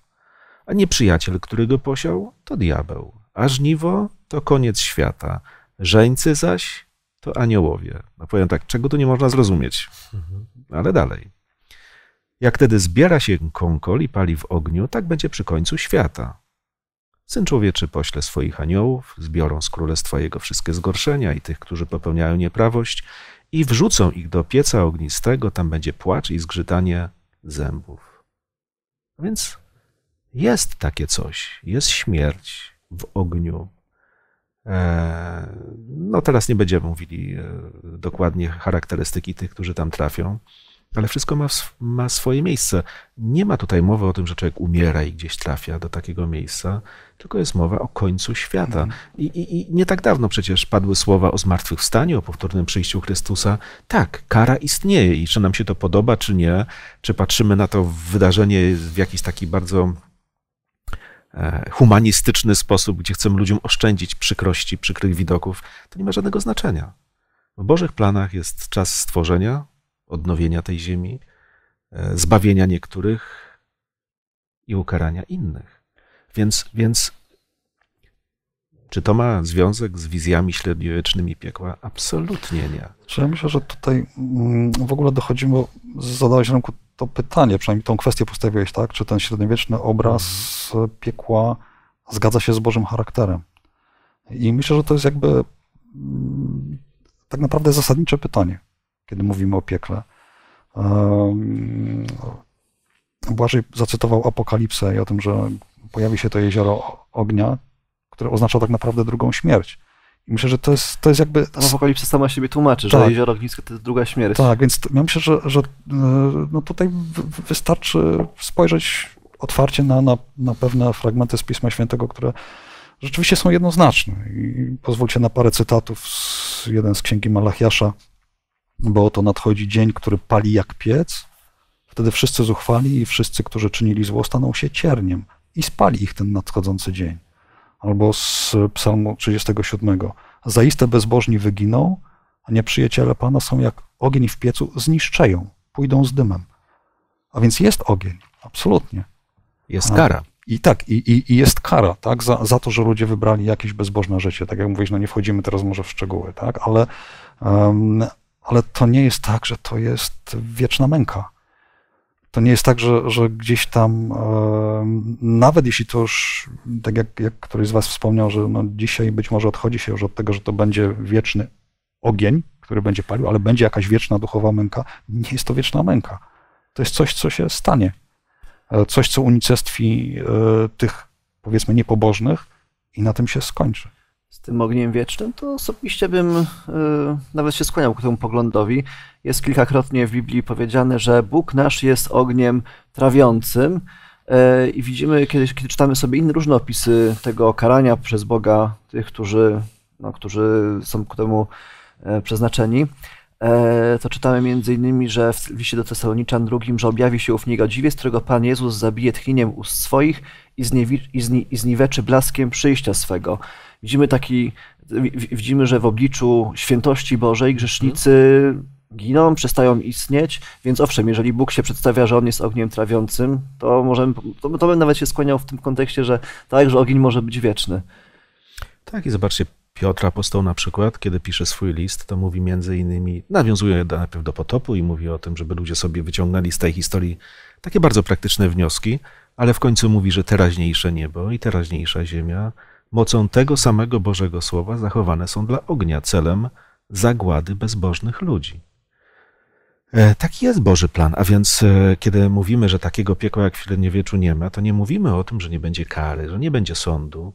A nieprzyjaciel, który go posiał, to diabeł. A żniwo to koniec świata. Żeńcy zaś to aniołowie. No powiem tak, czego tu nie można zrozumieć. Mhm. Ale dalej. Jak wtedy zbiera się kąkol i pali w ogniu, tak będzie przy końcu świata. Syn człowieczy pośle swoich aniołów, zbiorą z królestwa jego wszystkie zgorszenia i tych, którzy popełniają nieprawość, i wrzucą ich do pieca ognistego, tam będzie płacz i zgrzytanie zębów. Więc jest takie coś, jest śmierć w ogniu, E, no teraz nie będziemy mówili e, dokładnie charakterystyki tych, którzy tam trafią, ale wszystko ma, ma swoje miejsce. Nie ma tutaj mowy o tym, że człowiek umiera i gdzieś trafia do takiego miejsca, tylko jest mowa o końcu świata. Mhm. I, i, I nie tak dawno przecież padły słowa o zmartwychwstaniu, o powtórnym przyjściu Chrystusa. Tak, kara istnieje i czy nam się to podoba, czy nie, czy patrzymy na to wydarzenie w jakiś taki bardzo E, humanistyczny sposób, gdzie chcemy ludziom oszczędzić przykrości, przykrych widoków, to nie ma żadnego znaczenia. W Bożych planach jest czas stworzenia, odnowienia tej ziemi, e, zbawienia niektórych i ukarania innych. Więc, więc czy to ma związek z wizjami średniowiecznymi piekła? Absolutnie nie. Znaczy, ja myślę, że tutaj mm, w ogóle dochodzimy, bo zadałeś Remku to pytanie, przynajmniej tą kwestię postawiłeś, tak? Czy ten średniowieczny obraz mhm. piekła zgadza się z Bożym charakterem? I myślę, że to jest jakby mm, tak naprawdę zasadnicze pytanie, kiedy mówimy o piekle. Błażej zacytował Apokalipsę i o tym, że pojawi się to jezioro ognia, które oznacza tak naprawdę drugą śmierć. I myślę, że to jest, to jest jakby... Tam apokalipsa sama siebie tłumaczy, tak. że jezioro ognisko to jest druga śmierć. Tak, więc ja myślę, że, że e, no tutaj wystarczy spojrzeć otwarcie na, na, na pewne fragmenty z Pisma Świętego, które rzeczywiście są jednoznaczne. I pozwólcie na parę cytatów z jeden z księgi Malachiasza, bo oto nadchodzi dzień, który pali jak piec. Wtedy wszyscy zuchwali i wszyscy, którzy czynili zło, staną się cierniem i spali ich ten nadchodzący dzień albo z Psalmu 37. Zaiste bezbożni wyginą, a nieprzyjaciele Pana są jak ogień w piecu, zniszczają, pójdą z dymem. A więc jest ogień, absolutnie. Jest kara. I tak, i, i, i, jest kara, tak, za, za to, że ludzie wybrali jakieś bezbożne życie. Tak jak mówisz, no nie wchodzimy teraz może w szczegóły, tak, ale, um, ale to nie jest tak, że to jest wieczna męka. To nie jest tak, że, że gdzieś tam, e, nawet jeśli to już, tak jak, jak któryś z Was wspomniał, że no dzisiaj być może odchodzi się już od tego, że to będzie wieczny ogień, który będzie palił, ale będzie jakaś wieczna duchowa męka. Nie jest to wieczna męka. To jest coś, co się stanie. E, coś, co unicestwi e, tych, powiedzmy, niepobożnych i na tym się skończy z tym ogniem wiecznym, to osobiście bym y, nawet się skłaniał ku temu poglądowi. Jest kilkakrotnie w Biblii powiedziane, że Bóg nasz jest ogniem trawiącym. E, I widzimy, kiedy, kiedy, czytamy sobie inne różne opisy tego karania przez Boga, tych, którzy, no, którzy są ku temu e, przeznaczeni, to czytamy między innymi, że w liście do Tesaloniczan drugim, że objawi się ów z którego Pan Jezus zabije tchnieniem ust swoich i, zniewi, i, zni, i zniweczy blaskiem przyjścia swego. Widzimy taki, widzimy, że w obliczu świętości Bożej grzesznicy giną, przestają istnieć, więc owszem, jeżeli Bóg się przedstawia, że On jest ogniem trawiącym, to możemy, to, to bym nawet się skłaniał w tym kontekście, że tak, że ogień może być wieczny. Tak i zobaczcie, Piotr Apostoł na przykład, kiedy pisze swój list, to mówi między innymi, nawiązuje najpierw do potopu i mówi o tym, żeby ludzie sobie wyciągnęli z tej historii takie bardzo praktyczne wnioski, ale w końcu mówi, że teraźniejsze niebo i teraźniejsza ziemia mocą tego samego Bożego Słowa zachowane są dla ognia celem zagłady bezbożnych ludzi. E, taki jest Boży plan, a więc e, kiedy mówimy, że takiego piekła jak w średniowieczu nie ma, to nie mówimy o tym, że nie będzie kary, że nie będzie sądu,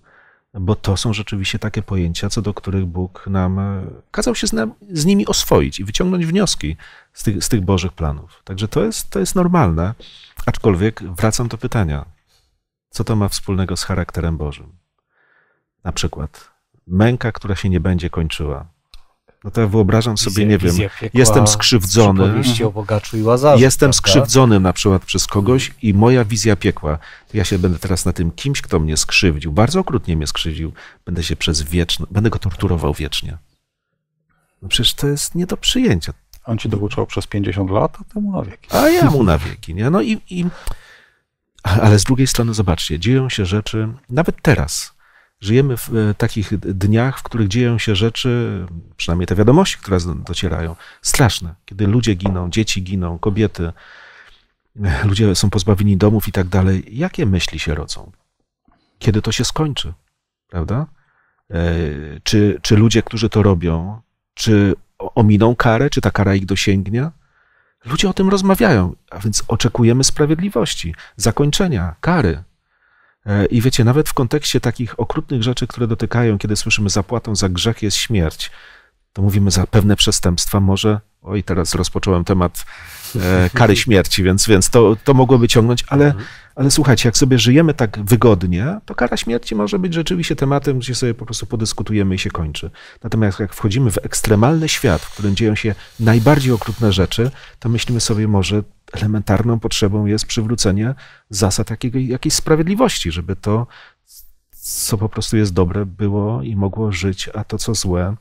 bo to są rzeczywiście takie pojęcia, co do których Bóg nam e, kazał się z, nam, z nimi oswoić i wyciągnąć wnioski z tych, z tych bożych planów. Także to jest, to jest normalne, aczkolwiek wracam do pytania, co to ma wspólnego z charakterem Bożym? Na przykład męka, która się nie będzie kończyła. No to ja wyobrażam sobie, nie wiem, jestem skrzywdzony. O bogaczu i łazarzu, jestem prawda? skrzywdzony na przykład przez kogoś i moja wizja piekła. Ja się będę teraz na tym kimś, kto mnie skrzywdził, bardzo okrutnie mnie skrzywdził, będę się przez wieczne, będę go torturował wiecznie. No przecież to jest nie do przyjęcia. On ci dokuczał przez 50 lat, a temu na wieki. A ja mu na wieki, nie? No i, i... Ale z drugiej strony, zobaczcie, dzieją się rzeczy, nawet teraz, Żyjemy w e, takich dniach, w których dzieją się rzeczy, przynajmniej te wiadomości, które docierają, straszne. Kiedy ludzie giną, dzieci giną, kobiety, e, ludzie są pozbawieni domów i tak dalej. Jakie myśli się rodzą? Kiedy to się skończy? Prawda? E, czy, czy ludzie, którzy to robią, czy ominą karę, czy ta kara ich dosięgnie? Ludzie o tym rozmawiają, a więc oczekujemy sprawiedliwości, zakończenia, kary. E, I wiecie, nawet w kontekście takich okrutnych rzeczy, które dotykają, kiedy słyszymy zapłatą za grzech jest śmierć, to mówimy za pewne przestępstwa może, oj, teraz rozpocząłem temat e, kary śmierci, więc, więc to, to mogłoby ciągnąć, ale, mhm. ale słuchajcie, jak sobie żyjemy tak wygodnie, to kara śmierci może być rzeczywiście tematem, gdzie sobie po prostu podyskutujemy i się kończy. Natomiast jak wchodzimy w ekstremalny świat, w którym dzieją się najbardziej okrutne rzeczy, to myślimy sobie może, elementarną potrzebą jest przywrócenie zasad jakiej, jakiejś sprawiedliwości, żeby to, co po prostu jest dobre, było i mogło żyć, a to, co złe,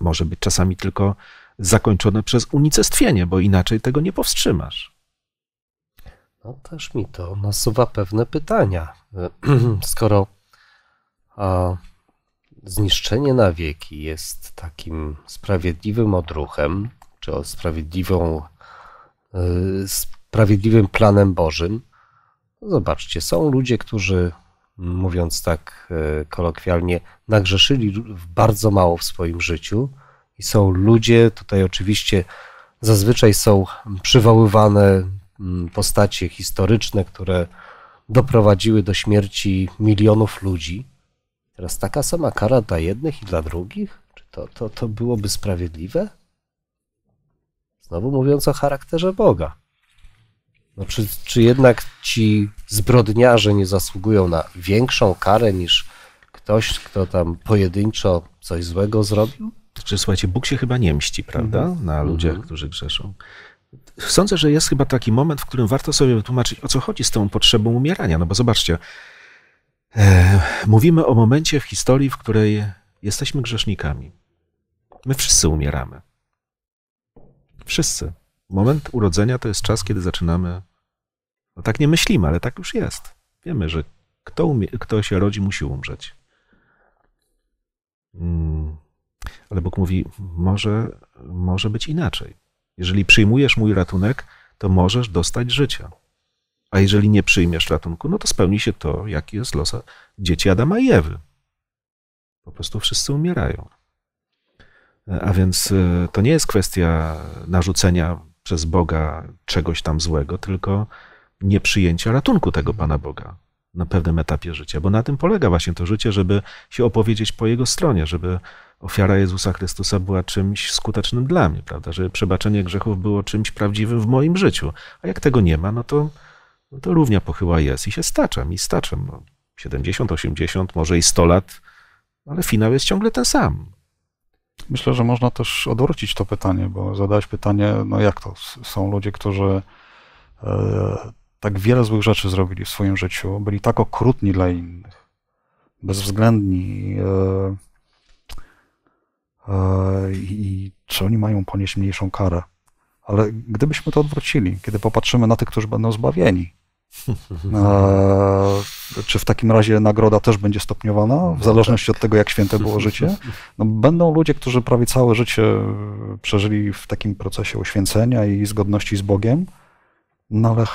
może być czasami tylko zakończone przez unicestwienie, bo inaczej tego nie powstrzymasz. No też mi to nasuwa pewne pytania. Skoro a, zniszczenie na wieki jest takim sprawiedliwym odruchem, czy sprawiedliwą Y, sprawiedliwym planem Bożym. Zobaczcie, są ludzie, którzy, mówiąc tak y, kolokwialnie, nagrzeszyli bardzo mało w swoim życiu, i są ludzie, tutaj oczywiście zazwyczaj są przywoływane mm, postacie historyczne, które doprowadziły do śmierci milionów ludzi. Teraz taka sama kara dla jednych i dla drugich? Czy to, to, to byłoby sprawiedliwe? Znowu mówiąc o charakterze Boga. No, czy, czy jednak ci zbrodniarze nie zasługują na większą karę niż ktoś, kto tam pojedynczo coś złego zrobił? Czy słuchajcie, Bóg się chyba nie mści, prawda? Mhm. Na mhm. ludziach, którzy grzeszą. Sądzę, że jest chyba taki moment, w którym warto sobie wytłumaczyć, o co chodzi z tą potrzebą umierania. No bo zobaczcie, e, mówimy o momencie w historii, w której jesteśmy grzesznikami. My wszyscy umieramy. Wszyscy. Moment urodzenia to jest czas, kiedy zaczynamy. No tak nie myślimy, ale tak już jest. Wiemy, że kto, umie, kto się rodzi, musi umrzeć. Mm. Ale Bóg mówi: może, może być inaczej. Jeżeli przyjmujesz mój ratunek, to możesz dostać życia. A jeżeli nie przyjmiesz ratunku, no to spełni się to, jaki jest los dzieci Adama i Ewy. Po prostu wszyscy umierają. A więc e, to nie jest kwestia narzucenia przez Boga czegoś tam złego, tylko nieprzyjęcia ratunku tego Pana Boga na pewnym etapie życia, bo na tym polega właśnie to życie, żeby się opowiedzieć po Jego stronie, żeby ofiara Jezusa Chrystusa była czymś skutecznym dla mnie, prawda? Żeby przebaczenie grzechów było czymś prawdziwym w moim życiu. A jak tego nie ma, no to, no to równia pochyła jest i się staczam, i staczam. No, 70, 80, może i 100 lat, ale finał jest ciągle ten sam myślę, że można też odwrócić to pytanie, bo zadałeś pytanie, no jak to są ludzie, którzy e, tak wiele złych rzeczy zrobili w swoim życiu, byli tak okrutni dla innych, bezwzględni. E, e, I czy oni mają ponieść mniejszą karę? Ale gdybyśmy to odwrócili, kiedy popatrzymy na tych, którzy będą zbawieni, E, czy w takim razie nagroda też będzie stopniowana, w zależności od tego, jak święte było życie? No, będą ludzie, którzy prawie całe życie przeżyli w takim procesie uświęcenia i zgodności z Bogiem. No ale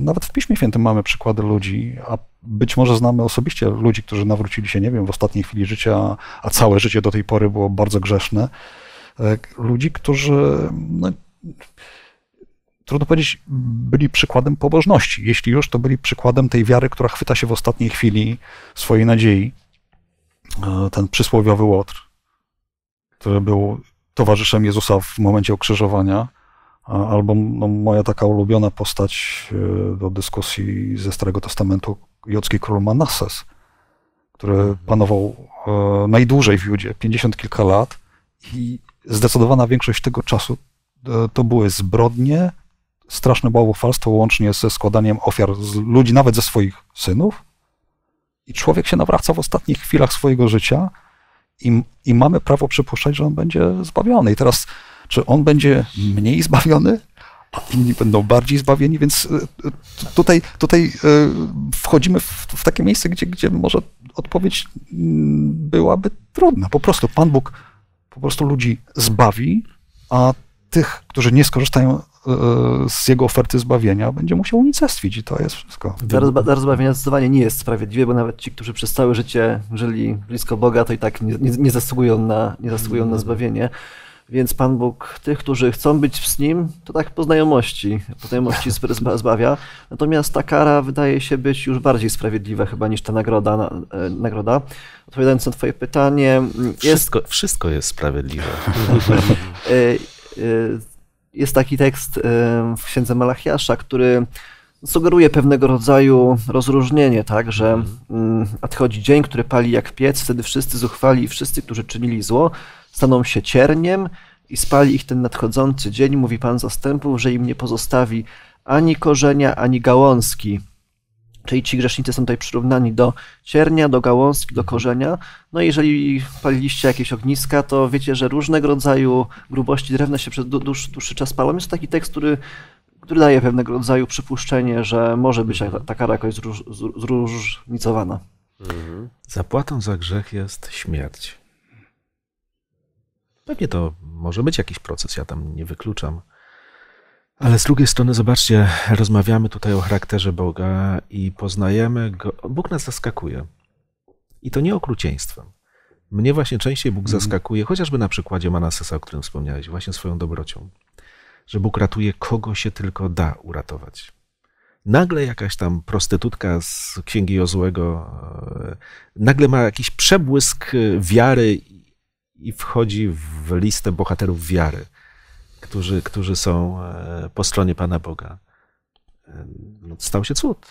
nawet w Piśmie Świętym mamy przykłady ludzi, a być może znamy osobiście ludzi, którzy nawrócili się, nie wiem, w ostatniej chwili życia, a całe życie do tej pory było bardzo grzeszne. E, ludzi, którzy no, trudno powiedzieć, byli przykładem pobożności. Jeśli już, to byli przykładem tej wiary, która chwyta się w ostatniej chwili swojej nadziei. E, ten przysłowiowy Łotr, który był towarzyszem Jezusa w momencie okrzyżowania, albo no, moja taka ulubiona postać e, do dyskusji ze Starego Testamentu, Jocki król Manasses, który mhm. panował e, najdłużej w Judzie, 50 kilka lat i zdecydowana większość tego czasu to były zbrodnie, straszne bałwochwalstwo łącznie ze składaniem ofiar z ludzi, nawet ze swoich synów. I człowiek się nawraca w ostatnich chwilach swojego życia i, i mamy prawo przypuszczać, że on będzie zbawiony. I teraz, czy on będzie mniej zbawiony, a inni będą bardziej zbawieni, więc e, tutaj, tutaj e, wchodzimy w, w takie miejsce, gdzie, gdzie może odpowiedź mm, byłaby trudna. Po prostu Pan Bóg po prostu ludzi zbawi, a tych, którzy nie skorzystają E, z jego oferty zbawienia będzie musiał unicestwić i to jest wszystko. Dar zbawienia zdecydowanie nie jest sprawiedliwe, bo nawet ci, którzy przez całe życie żyli blisko Boga, to i tak nie, nie, nie zasługują, na, nie zasługują na mhm. zbawienie. Więc Pan Bóg tych, którzy chcą być z Nim, to tak po znajomości, po znajomości zbawia. Natomiast ta kara wydaje się być już bardziej sprawiedliwa chyba niż ta nagroda. Na, e, nagroda. Odpowiadając na Twoje pytanie... Mm, wszystko jest, wszystko jest sprawiedliwe. E, jest taki tekst w księdze Malachiasza, który sugeruje pewnego rodzaju rozróżnienie, tak, że mhm. mm, nadchodzi dzień, który pali jak piec, wtedy wszyscy zuchwali i wszyscy, którzy czynili zło, staną się cierniem i spali ich ten nadchodzący dzień, mówi Pan zastępów, że im nie pozostawi ani korzenia, ani gałązki. Czyli ci grzesznicy są tutaj przyrównani do ciernia, do gałązki, do mhm. korzenia. No i jeżeli paliliście jakieś ogniska, to wiecie, że różnego rodzaju grubości drewna się przez dłuższy, dłuższy czas palą. Jest taki tekst, który, który daje pewnego rodzaju przypuszczenie, że może być ta kara jakoś zróż, zróżnicowana. Mhm. Zapłatą za grzech jest śmierć. Pewnie to może być jakiś proces, ja tam nie wykluczam. Ale z drugiej strony, zobaczcie, rozmawiamy tutaj o charakterze Boga i poznajemy go. Bóg nas zaskakuje. I to nie okrucieństwem. Mnie właśnie częściej Bóg mhm. zaskakuje, chociażby na przykładzie Manasesa, o którym wspomniałeś, właśnie swoją dobrocią, że Bóg ratuje kogo się tylko da uratować. Nagle jakaś tam prostytutka z księgi Jozłego, e, nagle ma jakiś przebłysk e, wiary i wchodzi w listę bohaterów wiary którzy, którzy są e, po stronie Pana Boga. E, no, stał się cud.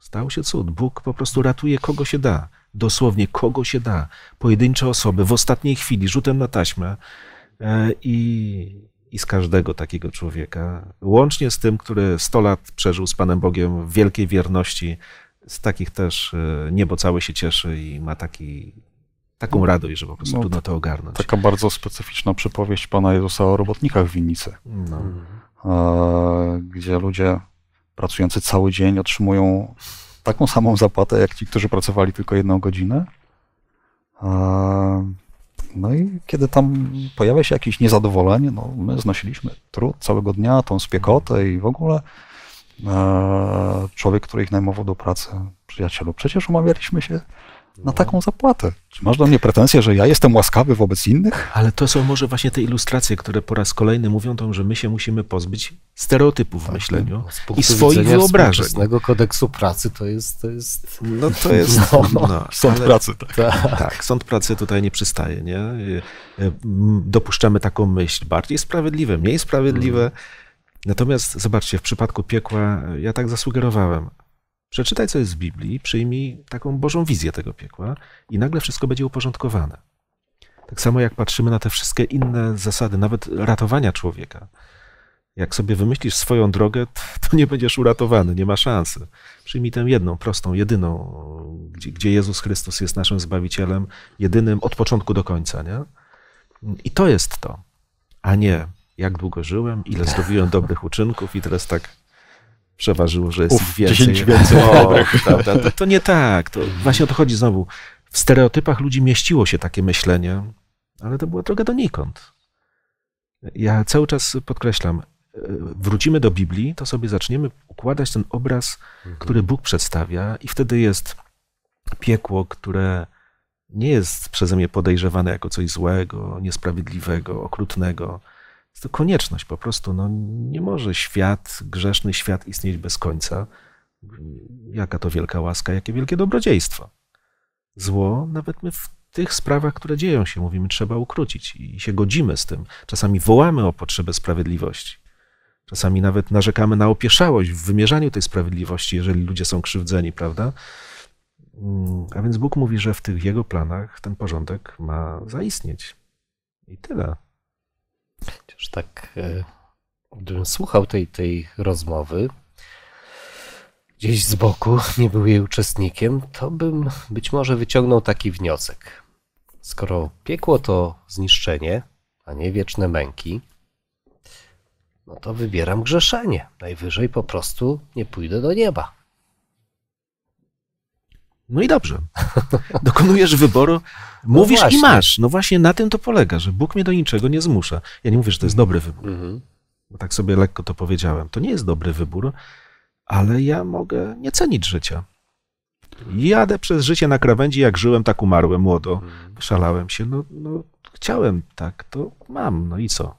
Stał się cud. Bóg po prostu ratuje kogo się da. Dosłownie kogo się da. Pojedyncze osoby w ostatniej chwili, rzutem na taśmę e, i, i z każdego takiego człowieka. Łącznie z tym, który 100 lat przeżył z Panem Bogiem w wielkiej wierności. Z takich też niebo całe się cieszy i ma taki taką radość, że po prostu no, trudno tak. to ogarnąć. Taka bardzo specyficzna przypowieść Pana Jezusa o robotnikach w winnicy, no. gdzie ludzie pracujący cały dzień otrzymują taką samą zapłatę, jak ci, którzy pracowali tylko jedną godzinę. No i kiedy tam pojawia się jakieś niezadowolenie, no my znosiliśmy trud całego dnia, tą spiekotę i w ogóle człowiek, który ich najmował do pracy, przyjacielu, przecież umawialiśmy się na taką zapłatę. Czy masz do mnie pretensje, że ja jestem łaskawy wobec innych? Ale to są może właśnie te ilustracje, które po raz kolejny mówią to, że my się musimy pozbyć stereotypów tak, w myśleniu no, i swoich wyobrażeń. Z kodeksu pracy to jest... To jest... No to jest... No. no, no, sąd ale, pracy, tak. tak. tak. Tak, sąd pracy tutaj nie przystaje, nie? E, dopuszczamy taką myśl, bardziej sprawiedliwe, mniej sprawiedliwe. Mhm. Natomiast zobaczcie, w przypadku piekła ja tak zasugerowałem, Przeczytaj, co jest w Biblii, przyjmij taką Bożą wizję tego piekła i nagle wszystko będzie uporządkowane. Tak samo jak patrzymy na te wszystkie inne zasady, nawet ratowania człowieka. Jak sobie wymyślisz swoją drogę, to nie będziesz uratowany, nie ma szansy. Przyjmij tę jedną, prostą, jedyną, gdzie, gdzie Jezus Chrystus jest naszym Zbawicielem, jedynym od początku do końca. Nie? I to jest to, a nie jak długo żyłem, ile zrobiłem dobrych uczynków i teraz tak przeważyło, że jest Uf, ich więcej. 10 więcej o, prawda? To, to nie tak. To właśnie o to chodzi znowu. W stereotypach ludzi mieściło się takie myślenie, ale to była trochę donikąd. Ja cały czas podkreślam, e, wrócimy do Biblii, to sobie zaczniemy układać ten obraz, mhm. który Bóg przedstawia, i wtedy jest piekło, które nie jest przeze mnie podejrzewane jako coś złego, niesprawiedliwego, okrutnego, jest to konieczność po prostu. No, nie może świat, grzeszny świat istnieć bez końca. Jaka to wielka łaska, jakie wielkie dobrodziejstwo. Zło, nawet my w tych sprawach, które dzieją się, mówimy, trzeba ukrócić i się godzimy z tym. Czasami wołamy o potrzebę sprawiedliwości. Czasami nawet narzekamy na opieszałość w wymierzaniu tej sprawiedliwości, jeżeli ludzie są krzywdzeni, prawda? Mm, a więc Bóg mówi, że w tych jego planach ten porządek ma zaistnieć. I tyle. Chociaż tak, e, gdybym słuchał tej, tej rozmowy, gdzieś z boku, nie był jej uczestnikiem, to bym być może wyciągnął taki wniosek. Skoro piekło to zniszczenie, a nie wieczne męki, no to wybieram grzeszenie. Najwyżej po prostu nie pójdę do nieba. No i dobrze. Dokonujesz wyboru, no mówisz no i masz. No właśnie na tym to polega, że Bóg mnie do niczego nie zmusza. Ja nie mówię, że to jest dobry wybór. Mhm. Bo tak sobie lekko to powiedziałem. To nie jest dobry wybór, ale ja mogę nie cenić życia. Jadę przez życie na krawędzi, jak żyłem, tak umarłem młodo. Mhm. Szalałem się, no, no chciałem tak, to mam, no i co?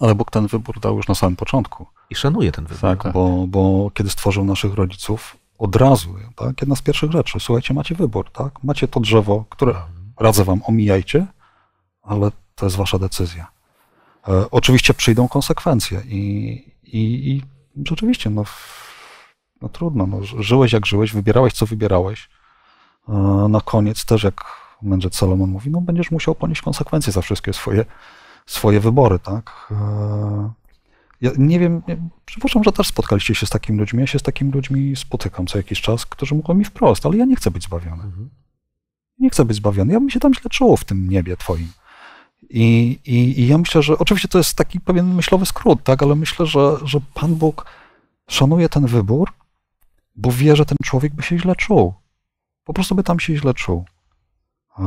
Ale Bóg ten wybór dał już na samym początku. I szanuje ten wybór. Tak, tak, Bo, bo kiedy stworzył naszych rodziców, od razu, tak? Jedna z pierwszych rzeczy. Słuchajcie, macie wybór, tak? Macie to drzewo, które radzę wam, omijajcie, ale to jest wasza decyzja. E, oczywiście przyjdą konsekwencje i, i, i rzeczywiście, no, no, trudno, no, żyłeś jak żyłeś, wybierałeś co wybierałeś. E, na koniec też, jak mędrzec Salomon mówi, no będziesz musiał ponieść konsekwencje za wszystkie swoje, swoje wybory, tak? E, ja nie wiem, przypuszczam, że też spotkaliście się z takimi ludźmi. Ja się z takimi ludźmi spotykam co jakiś czas, którzy mówią mi wprost, ale ja nie chcę być zbawiony. Mhm. Nie chcę być zbawiony. Ja bym się tam źle czuł w tym niebie twoim. I, i, I ja myślę, że oczywiście to jest taki pewien myślowy skrót, tak, ale myślę, że, że Pan Bóg szanuje ten wybór, bo wie, że ten człowiek by się źle czuł. Po prostu by tam się źle czuł. E,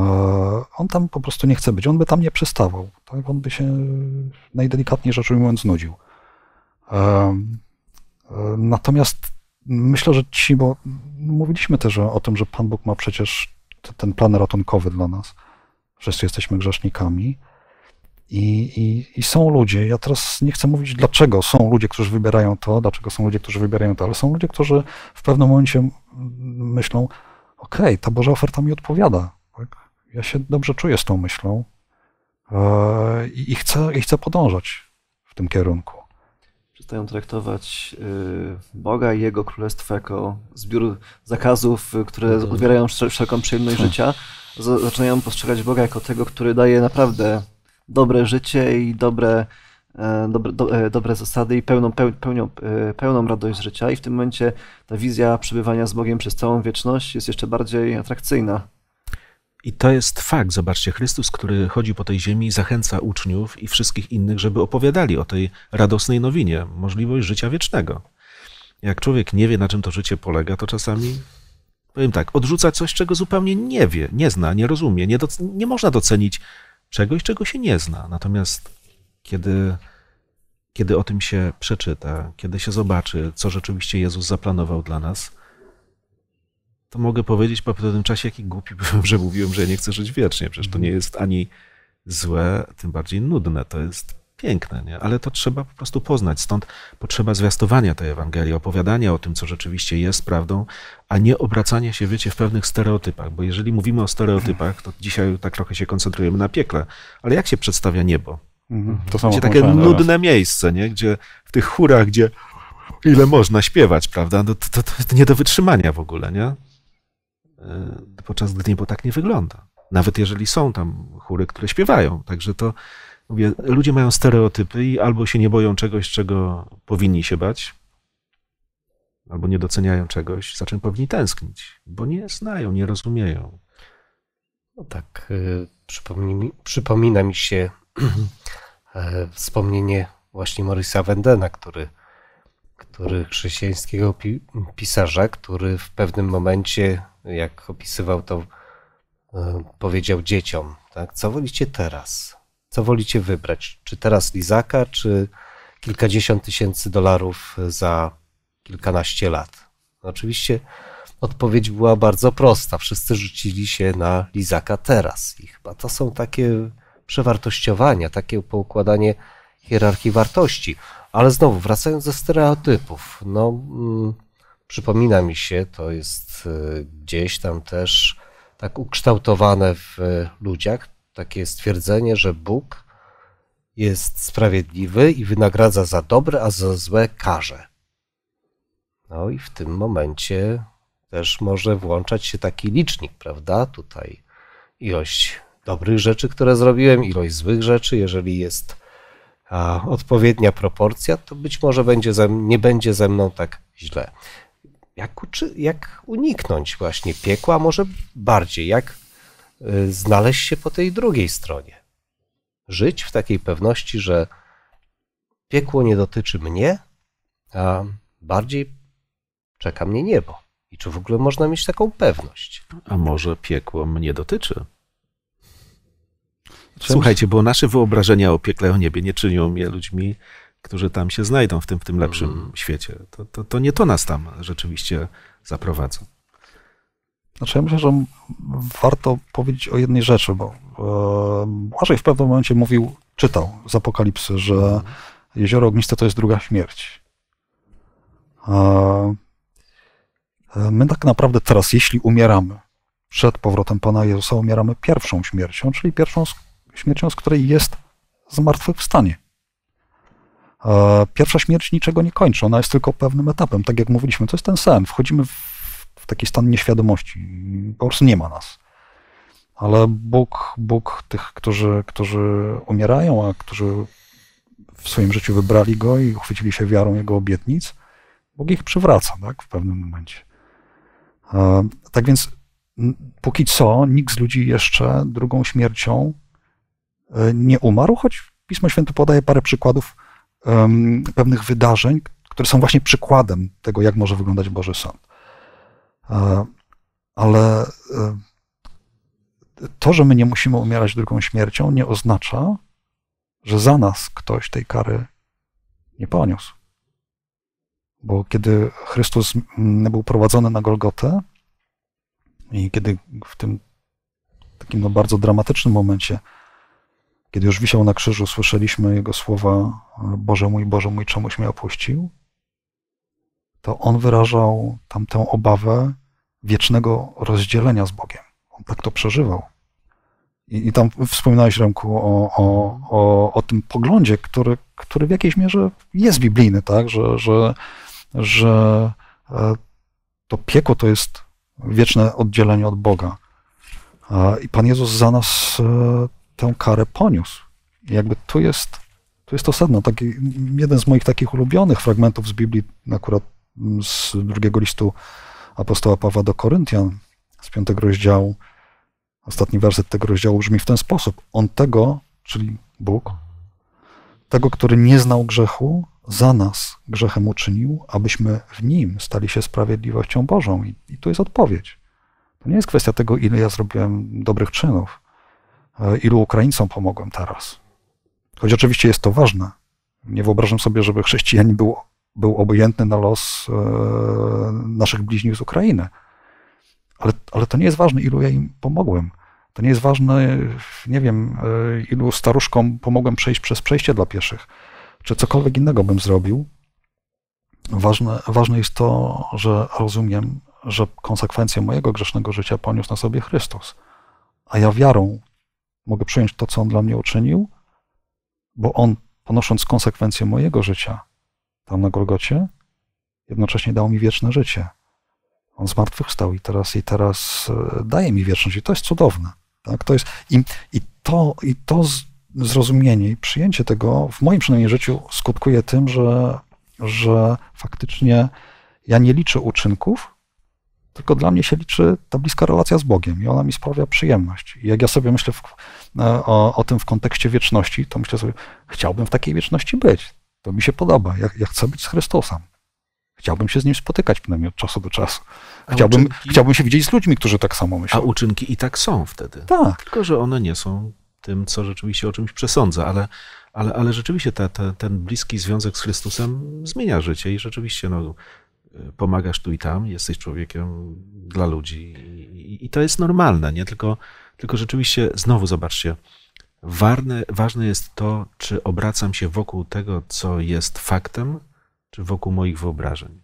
on tam po prostu nie chce być, on by tam nie przystawał. Tak? On by się e, najdelikatniej rzecz ujmując nudził. E, natomiast myślę, że ci, bo mówiliśmy też o, tym, że Pan Bóg ma przecież ten plan ratunkowy dla nas. Wszyscy jesteśmy grzesznikami. I, i, I, są ludzie, ja teraz nie chcę mówić, dlaczego są ludzie, którzy wybierają to, dlaczego są ludzie, którzy wybierają to, ale są ludzie, którzy w pewnym momencie myślą, okej, okay, ta Boża oferta mi odpowiada. Tak? Ja się dobrze czuję z tą myślą, e, i, chcę, i chcę podążać w tym kierunku zaczynają traktować y, Boga i Jego królestwo jako zbiór zakazów, y, które mhm. odbierają wszelką przyjemność tak. życia, zaczynają postrzegać Boga jako tego, który daje naprawdę dobre życie i dobre, e, dobre, e, dobre zasady i pełną, pełnią, e, pełną radość życia. I w tym momencie ta wizja przebywania z Bogiem przez całą wieczność jest jeszcze bardziej atrakcyjna. I to jest fakt, zobaczcie, Chrystus, który chodzi po tej ziemi, zachęca uczniów i wszystkich innych, żeby opowiadali o tej radosnej nowinie, możliwość życia wiecznego. Jak człowiek nie wie, na czym to życie polega, to czasami, powiem tak, odrzuca coś, czego zupełnie nie wie, nie zna, nie rozumie. Nie, doc- nie można docenić czegoś, czego się nie zna. Natomiast kiedy, kiedy o tym się przeczyta, kiedy się zobaczy, co rzeczywiście Jezus zaplanował dla nas, to mogę powiedzieć po pewnym czasie, jaki głupi byłem, że mówiłem, że nie chcę żyć wiecznie. Przecież to nie jest ani złe, tym bardziej nudne. To jest piękne, nie? ale to trzeba po prostu poznać. Stąd potrzeba zwiastowania tej Ewangelii, opowiadania o tym, co rzeczywiście jest prawdą, a nie obracania się, wiecie, w pewnych stereotypach. Bo jeżeli mówimy o stereotypach, to dzisiaj tak trochę się koncentrujemy na piekle. Ale jak się przedstawia niebo? Mhm. To samo takie nudne miejsce, nie? gdzie w tych chórach, gdzie ile można śpiewać, prawda? No to, to, to nie do wytrzymania w ogóle, nie? E, podczas gdy niebo tak nie wygląda. Nawet jeżeli są tam chóry, które śpiewają. Także to mówię, ludzie mają stereotypy i albo się nie boją czegoś, czego powinni się bać, albo nie doceniają czegoś, za czym powinni tęsknić, bo nie znają, nie rozumieją. No tak, e, przypomni, przypomina mi się e, wspomnienie właśnie Morisa Wendena, który, który chrześcijańskiego pisarza, który w pewnym momencie jak opisywał to, e, powiedział dzieciom, tak? co wolicie teraz? Co wolicie wybrać? Czy teraz lizaka, czy kilkadziesiąt tysięcy dolarów za kilkanaście lat? Oczywiście odpowiedź była bardzo prosta. Wszyscy rzucili się na lizaka teraz. I chyba to są takie przewartościowania, takie poukładanie hierarchii wartości. Ale znowu, wracając do stereotypów, no... Mm, przypomina mi się, to jest e, gdzieś tam też tak ukształtowane w e, ludziach, takie stwierdzenie, że Bóg jest sprawiedliwy i wynagradza za dobre, a za złe karze. No i w tym momencie też może włączać się taki licznik, prawda? Tutaj ilość dobrych rzeczy, które zrobiłem, ilość złych rzeczy, jeżeli jest odpowiednia proporcja, to być może będzie ze, nie będzie ze mną tak źle jak, uczy, jak uniknąć właśnie piekła, może bardziej, jak y, znaleźć się po tej drugiej stronie. Żyć w takiej pewności, że piekło nie dotyczy mnie, a bardziej czeka mnie niebo. I czy w ogóle można mieć taką pewność? A może piekło mnie dotyczy? Słuchajcie, bo nasze wyobrażenia o piekle, o niebie nie czynią mnie ludźmi którzy tam się znajdą w tym, w tym lepszym mm. świecie. To, to, to nie to nas tam rzeczywiście zaprowadza. Znaczy ja myślę, że warto powiedzieć o jednej rzeczy, bo e, Błażej w pewnym momencie mówił, czytał z Apokalipsy, że mhm. Jezioro Ogniste to jest druga śmierć. E, e, my tak naprawdę teraz, jeśli umieramy przed powrotem Pana Jezusa, umieramy pierwszą śmiercią, czyli pierwszą śmiercią, z której jest zmartwychwstanie. E, pierwsza śmierć niczego nie kończy, ona jest tylko pewnym etapem, tak jak mówiliśmy, to jest ten sen, wchodzimy w taki stan nieświadomości, po prostu nie ma nas. Ale Bóg, Bóg tych, którzy, którzy umierają, a którzy w swoim życiu wybrali Go i uchwycili się wiarą Jego obietnic, Bóg ich przywraca tak, w pewnym momencie. E, tak więc póki co nikt z ludzi jeszcze drugą śmiercią e, nie umarł, choć Pismo Święte podaje parę przykładów pewnych wydarzeń, które są właśnie przykładem tego, jak może wyglądać Boży Sąd. E, ale e, to, że my nie musimy umierać drugą śmiercią, nie oznacza, że za nas ktoś tej kary nie poniósł. Bo kiedy Chrystus mm, był prowadzony na Golgotę i kiedy w tym takim no bardzo dramatycznym momencie kiedy już wisiał na krzyżu, słyszeliśmy jego słowa: Boże mój, Boże mój, czemuś mnie opuścił? To on wyrażał tamtę obawę wiecznego rozdzielenia z Bogiem. On tak to przeżywał. I, i tam wspominałeś, Remku, o, o, o, o, tym poglądzie, który, który w jakiejś mierze jest biblijny, tak? Że, że, że e, to piekło to jest wieczne oddzielenie od Boga. I Pan Jezus za nas e, tę karę poniósł. Jakby tu jest, tu jest to sedno. Taki, jeden z moich takich ulubionych fragmentów z Biblii, akurat mm, z drugiego listu apostoła Pawła do Koryntian, z piątego rozdziału, ostatni werset tego rozdziału brzmi w ten sposób. On tego, czyli Bóg, tego, który nie znał grzechu, za nas grzechem uczynił, abyśmy w nim stali się sprawiedliwością Bożą. I, i tu jest odpowiedź. To nie jest kwestia tego, ile ja zrobiłem dobrych czynów. E, ilu Ukraińcom pomogłem teraz. Choć oczywiście jest to ważne. Nie wyobrażam sobie, żeby chrześcijanin był, był obojętny na los e, naszych bliźniów z Ukrainy. Ale, ale to nie jest ważne, ilu ja im pomogłem. To nie jest ważne, nie wiem, e, ilu staruszkom pomogłem przejść przez przejście dla pieszych, czy cokolwiek innego bym zrobił. Ważne, ważne jest to, że rozumiem, że konsekwencje mojego grzesznego życia poniósł na sobie Chrystus, a ja wiarą Mogę przyjąć to, co on dla mnie uczynił, bo on, ponosząc konsekwencje mojego życia tam na Golgocie, jednocześnie dał mi wieczne życie. On zmartwychwstał i teraz, i teraz e, daje mi wieczność. I to jest cudowne. Tak? To jest, i, i, to, I to zrozumienie i przyjęcie tego w moim przynajmniej życiu skutkuje tym, że, że faktycznie ja nie liczę uczynków, tylko dla mnie się liczy ta bliska relacja z Bogiem i ona mi sprawia przyjemność. I jak ja sobie myślę w, e, o, o, tym w kontekście wieczności, to myślę sobie, chciałbym w takiej wieczności być. To mi się podoba. Ja, ja chcę być z Chrystusem. Chciałbym się z nim spotykać przynajmniej od czasu do czasu. Chciałbym, chciałbym się widzieć z ludźmi, którzy tak samo myślą. A uczynki i tak są wtedy. Tak. Tylko, że one nie są tym, co rzeczywiście o czymś przesądza, ale, ale, ale rzeczywiście ta, ta, ten bliski związek z Chrystusem zmienia życie i rzeczywiście no, pomagasz tu i tam, jesteś człowiekiem dla ludzi i, i to jest normalne, nie? Tylko, tylko rzeczywiście, znowu zobaczcie, Warne, ważne jest to, czy obracam się wokół tego, co jest faktem, czy wokół moich wyobrażeń.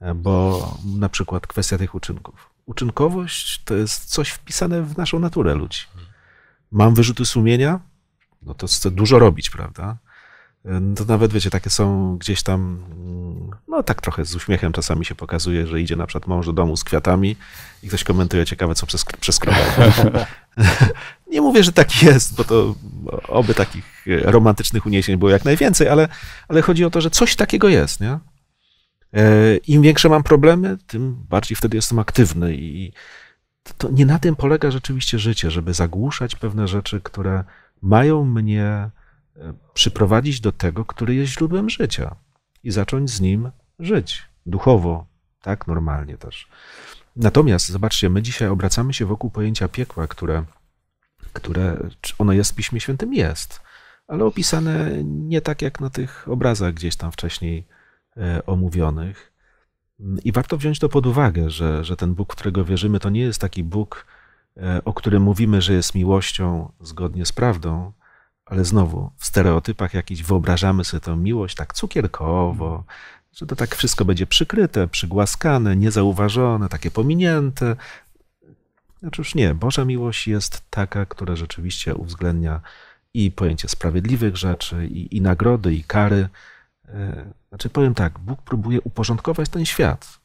E, bo na przykład kwestia tych uczynków. Uczynkowość to jest coś wpisane w naszą naturę ludzi. Mam wyrzuty sumienia, no to chcę dużo robić, prawda? E, no to nawet wiecie, takie są gdzieś tam, mm, no tak trochę z uśmiechem czasami się pokazuje, że idzie na przykład mąż do domu z kwiatami i ktoś komentuje ciekawe, co przez, przez Nie mówię, że tak jest, bo to oby takich e, romantycznych uniesień było jak najwięcej, ale, ale chodzi o to, że coś takiego jest, nie? E, Im większe mam problemy, tym bardziej wtedy jestem aktywny i to nie na tym polega rzeczywiście życie, żeby zagłuszać pewne rzeczy, które mają mnie przyprowadzić do tego, który jest źródłem życia i zacząć z nim żyć duchowo, tak normalnie też. Natomiast zobaczcie, my dzisiaj obracamy się wokół pojęcia piekła, które, które czy ono jest w Piśmie Świętym? Jest, ale opisane nie tak jak na tych obrazach gdzieś tam wcześniej e, omówionych. I warto wziąć to pod uwagę, że, że ten Bóg, w którego wierzymy, to nie jest taki Bóg, e, o którym mówimy, że jest miłością zgodnie z prawdą, ale znowu w stereotypach jakiś wyobrażamy sobie tą miłość tak cukierkowo, mhm. że to tak wszystko będzie przykryte, przygłaskane, niezauważone, takie pominięte. Znaczy już nie, Boża miłość jest taka, która rzeczywiście uwzględnia i pojęcie sprawiedliwych rzeczy, i, i nagrody, i kary. E, znaczy powiem tak, Bóg próbuje uporządkować ten świat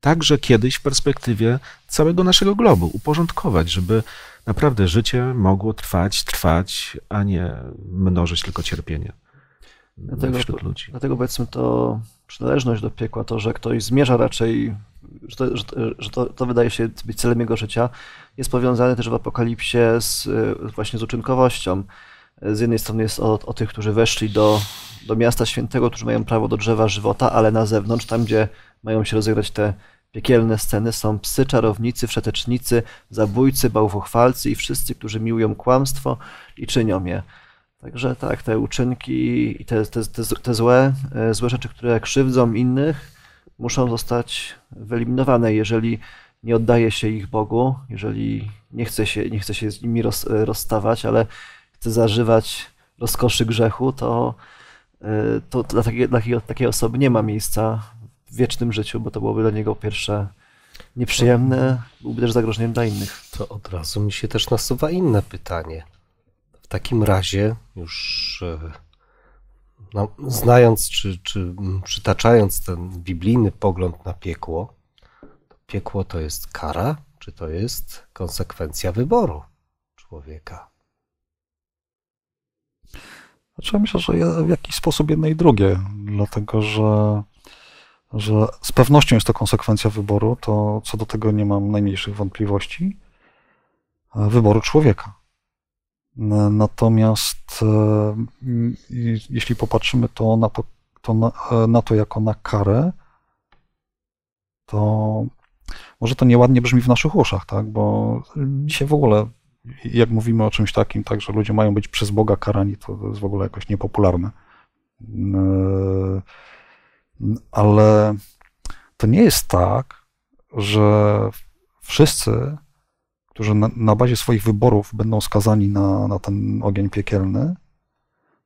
także kiedyś w perspektywie całego naszego globu uporządkować, żeby naprawdę życie mogło trwać, trwać, a nie mnożyć tylko cierpienie dlatego, wśród ludzi. Dlatego powiedzmy to przynależność do piekła, to, że ktoś zmierza raczej, że to, że, to, to, wydaje się być celem jego życia, jest powiązane też w apokalipsie z, e, właśnie z uczynkowością. E, z jednej strony jest o, o tych, którzy weszli do, do miasta świętego, którzy mają prawo do drzewa żywota, ale na zewnątrz, tam gdzie mają się rozegrać te piekielne sceny, są psy, czarownicy, wszetecznicy, zabójcy, bałwochwalcy i wszyscy, którzy miłują kłamstwo i czynią je. Także tak, te uczynki i te, te, te, te złe, e, złe rzeczy, które krzywdzą innych, muszą zostać wyeliminowane, jeżeli nie oddaje się ich Bogu, jeżeli nie chce się, nie chce się z nimi roz, e, rozstawać, ale chce zażywać rozkoszy grzechu, to, e, to dla, takiej, dla takiej osoby nie ma miejsca wiecznym życiu, bo to byłoby dla niego pierwsze nieprzyjemne, byłby też zagrożeniem dla innych. To od razu mi się też nasuwa inne pytanie. W takim razie już e, no, znając czy, czy przytaczając ten biblijny pogląd na piekło, to piekło to jest kara, czy to jest konsekwencja wyboru człowieka? Znaczy, ja myślę, że w jakiś sposób jedno i drugie, dlatego że że z pewnością jest to konsekwencja wyboru, to co do tego nie mam najmniejszych wątpliwości, e, wyboru człowieka. E, natomiast e, jeśli popatrzymy to na to, to na, na to jako na karę, to może to nieładnie brzmi w naszych uszach, tak? bo dzisiaj w ogóle, jak mówimy o czymś takim, tak, że ludzie mają być przez Boga karani, to jest w ogóle jakoś niepopularne. Ale to nie jest tak, że wszyscy, którzy na, na bazie swoich wyborów będą skazani na, na ten ogień piekielny,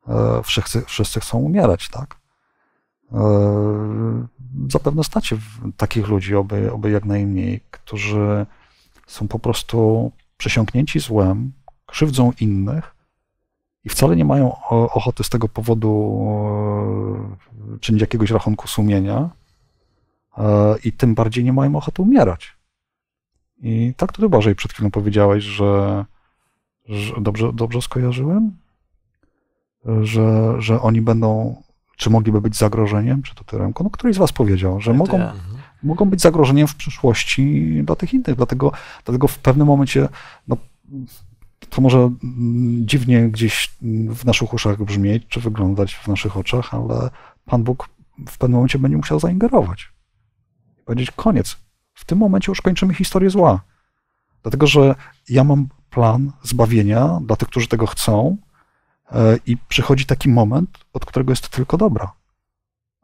e, wszyscy, wszyscy chcą umierać, tak? E, zapewne stacie takich ludzi, oby, oby jak najmniej, którzy są po prostu przesiąknięci złem, krzywdzą innych i wcale nie mają ochoty z tego powodu e, czynić jakiegoś rachunku sumienia e, i tym bardziej nie mają ochoty umierać. I tak to ty Bożej przed chwilą powiedziałeś, że, że dobrze, dobrze skojarzyłem, że, że oni będą, czy mogliby być zagrożeniem, czy to Tyremko? No któryś z was powiedział, że mogą, ja. Mhm. mogą być zagrożeniem w przyszłości dla tych innych, dlatego, dlatego w pewnym momencie no, to może mm, dziwnie gdzieś w naszych uszach brzmieć, czy wyglądać w naszych oczach, ale Pan Bóg w pewnym momencie będzie musiał zaingerować. Powiedzieć koniec. W tym momencie już kończymy historię zła. Dlatego, że ja mam plan zbawienia dla tych, którzy tego chcą, e, i przychodzi taki moment, od którego jest tylko dobra.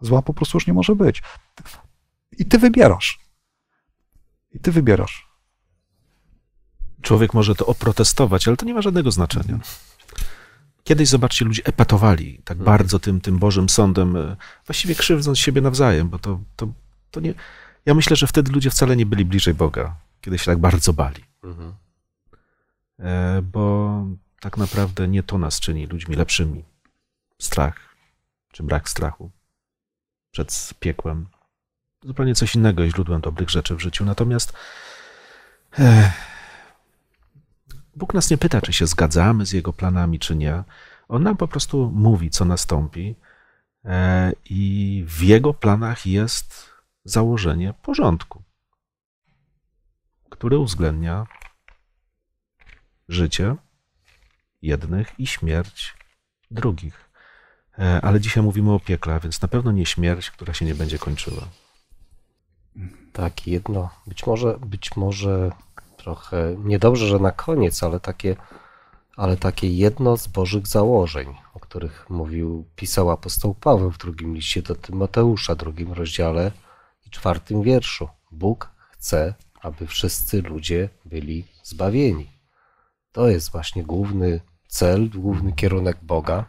Zła po prostu już nie może być. I ty wybierasz. I ty wybierasz. Człowiek może to oprotestować, ale to nie ma żadnego znaczenia. Kiedyś, zobaczcie, ludzie epatowali tak mhm. bardzo tym, tym Bożym Sądem, e, właściwie krzywdząc siebie nawzajem, bo to, to, to nie... Ja myślę, że wtedy ludzie wcale nie byli bliżej Boga, kiedy się tak bardzo bali. Mhm. E, bo tak naprawdę nie to nas czyni ludźmi lepszymi. Strach, czy brak strachu przed piekłem. Zupełnie coś innego jest źródłem dobrych rzeczy w życiu. Natomiast e, Bóg nas nie pyta, czy się zgadzamy z Jego planami, czy nie. On nam po prostu mówi, co nastąpi, e, i w Jego planach jest założenie porządku, który uwzględnia życie jednych i śmierć drugich. E, ale dzisiaj mówimy o piekle, więc na pewno nie śmierć, która się nie będzie kończyła. Tak, jedno. Być może, być może trochę niedobrze, że na koniec, ale takie, ale takie jedno z Bożych założeń, o których mówił, pisał apostoł Paweł w drugim liście do Tymoteusza, drugim rozdziale i czwartym wierszu. Bóg chce, aby wszyscy ludzie byli zbawieni. To jest właśnie główny cel, główny kierunek Boga.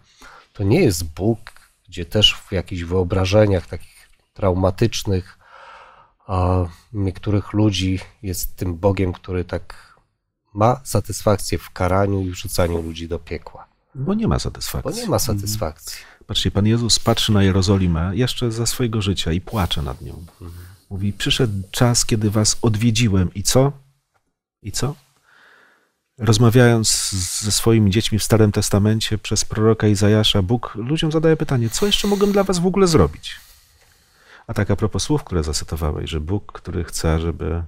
To nie jest Bóg, gdzie też w jakichś wyobrażeniach takich traumatycznych a niektórych ludzi jest tym Bogiem, który tak ma satysfakcję w karaniu i rzucaniu ludzi do piekła. Bo nie ma satysfakcji. Bo nie ma satysfakcji. Mhm. Patrzcie, Pan Jezus patrzy na Jerozolimę jeszcze za swojego życia i płacze nad nią. Mhm. Mówi, przyszedł czas, kiedy was odwiedziłem i co? I co? Rozmawiając ze swoimi dziećmi w Starym Testamencie przez proroka Izajasza, Bóg ludziom zadaje pytanie, co jeszcze mogę dla was w ogóle zrobić? A tak a propos słów, które zacytowałeś, że Bóg, który chce, żeby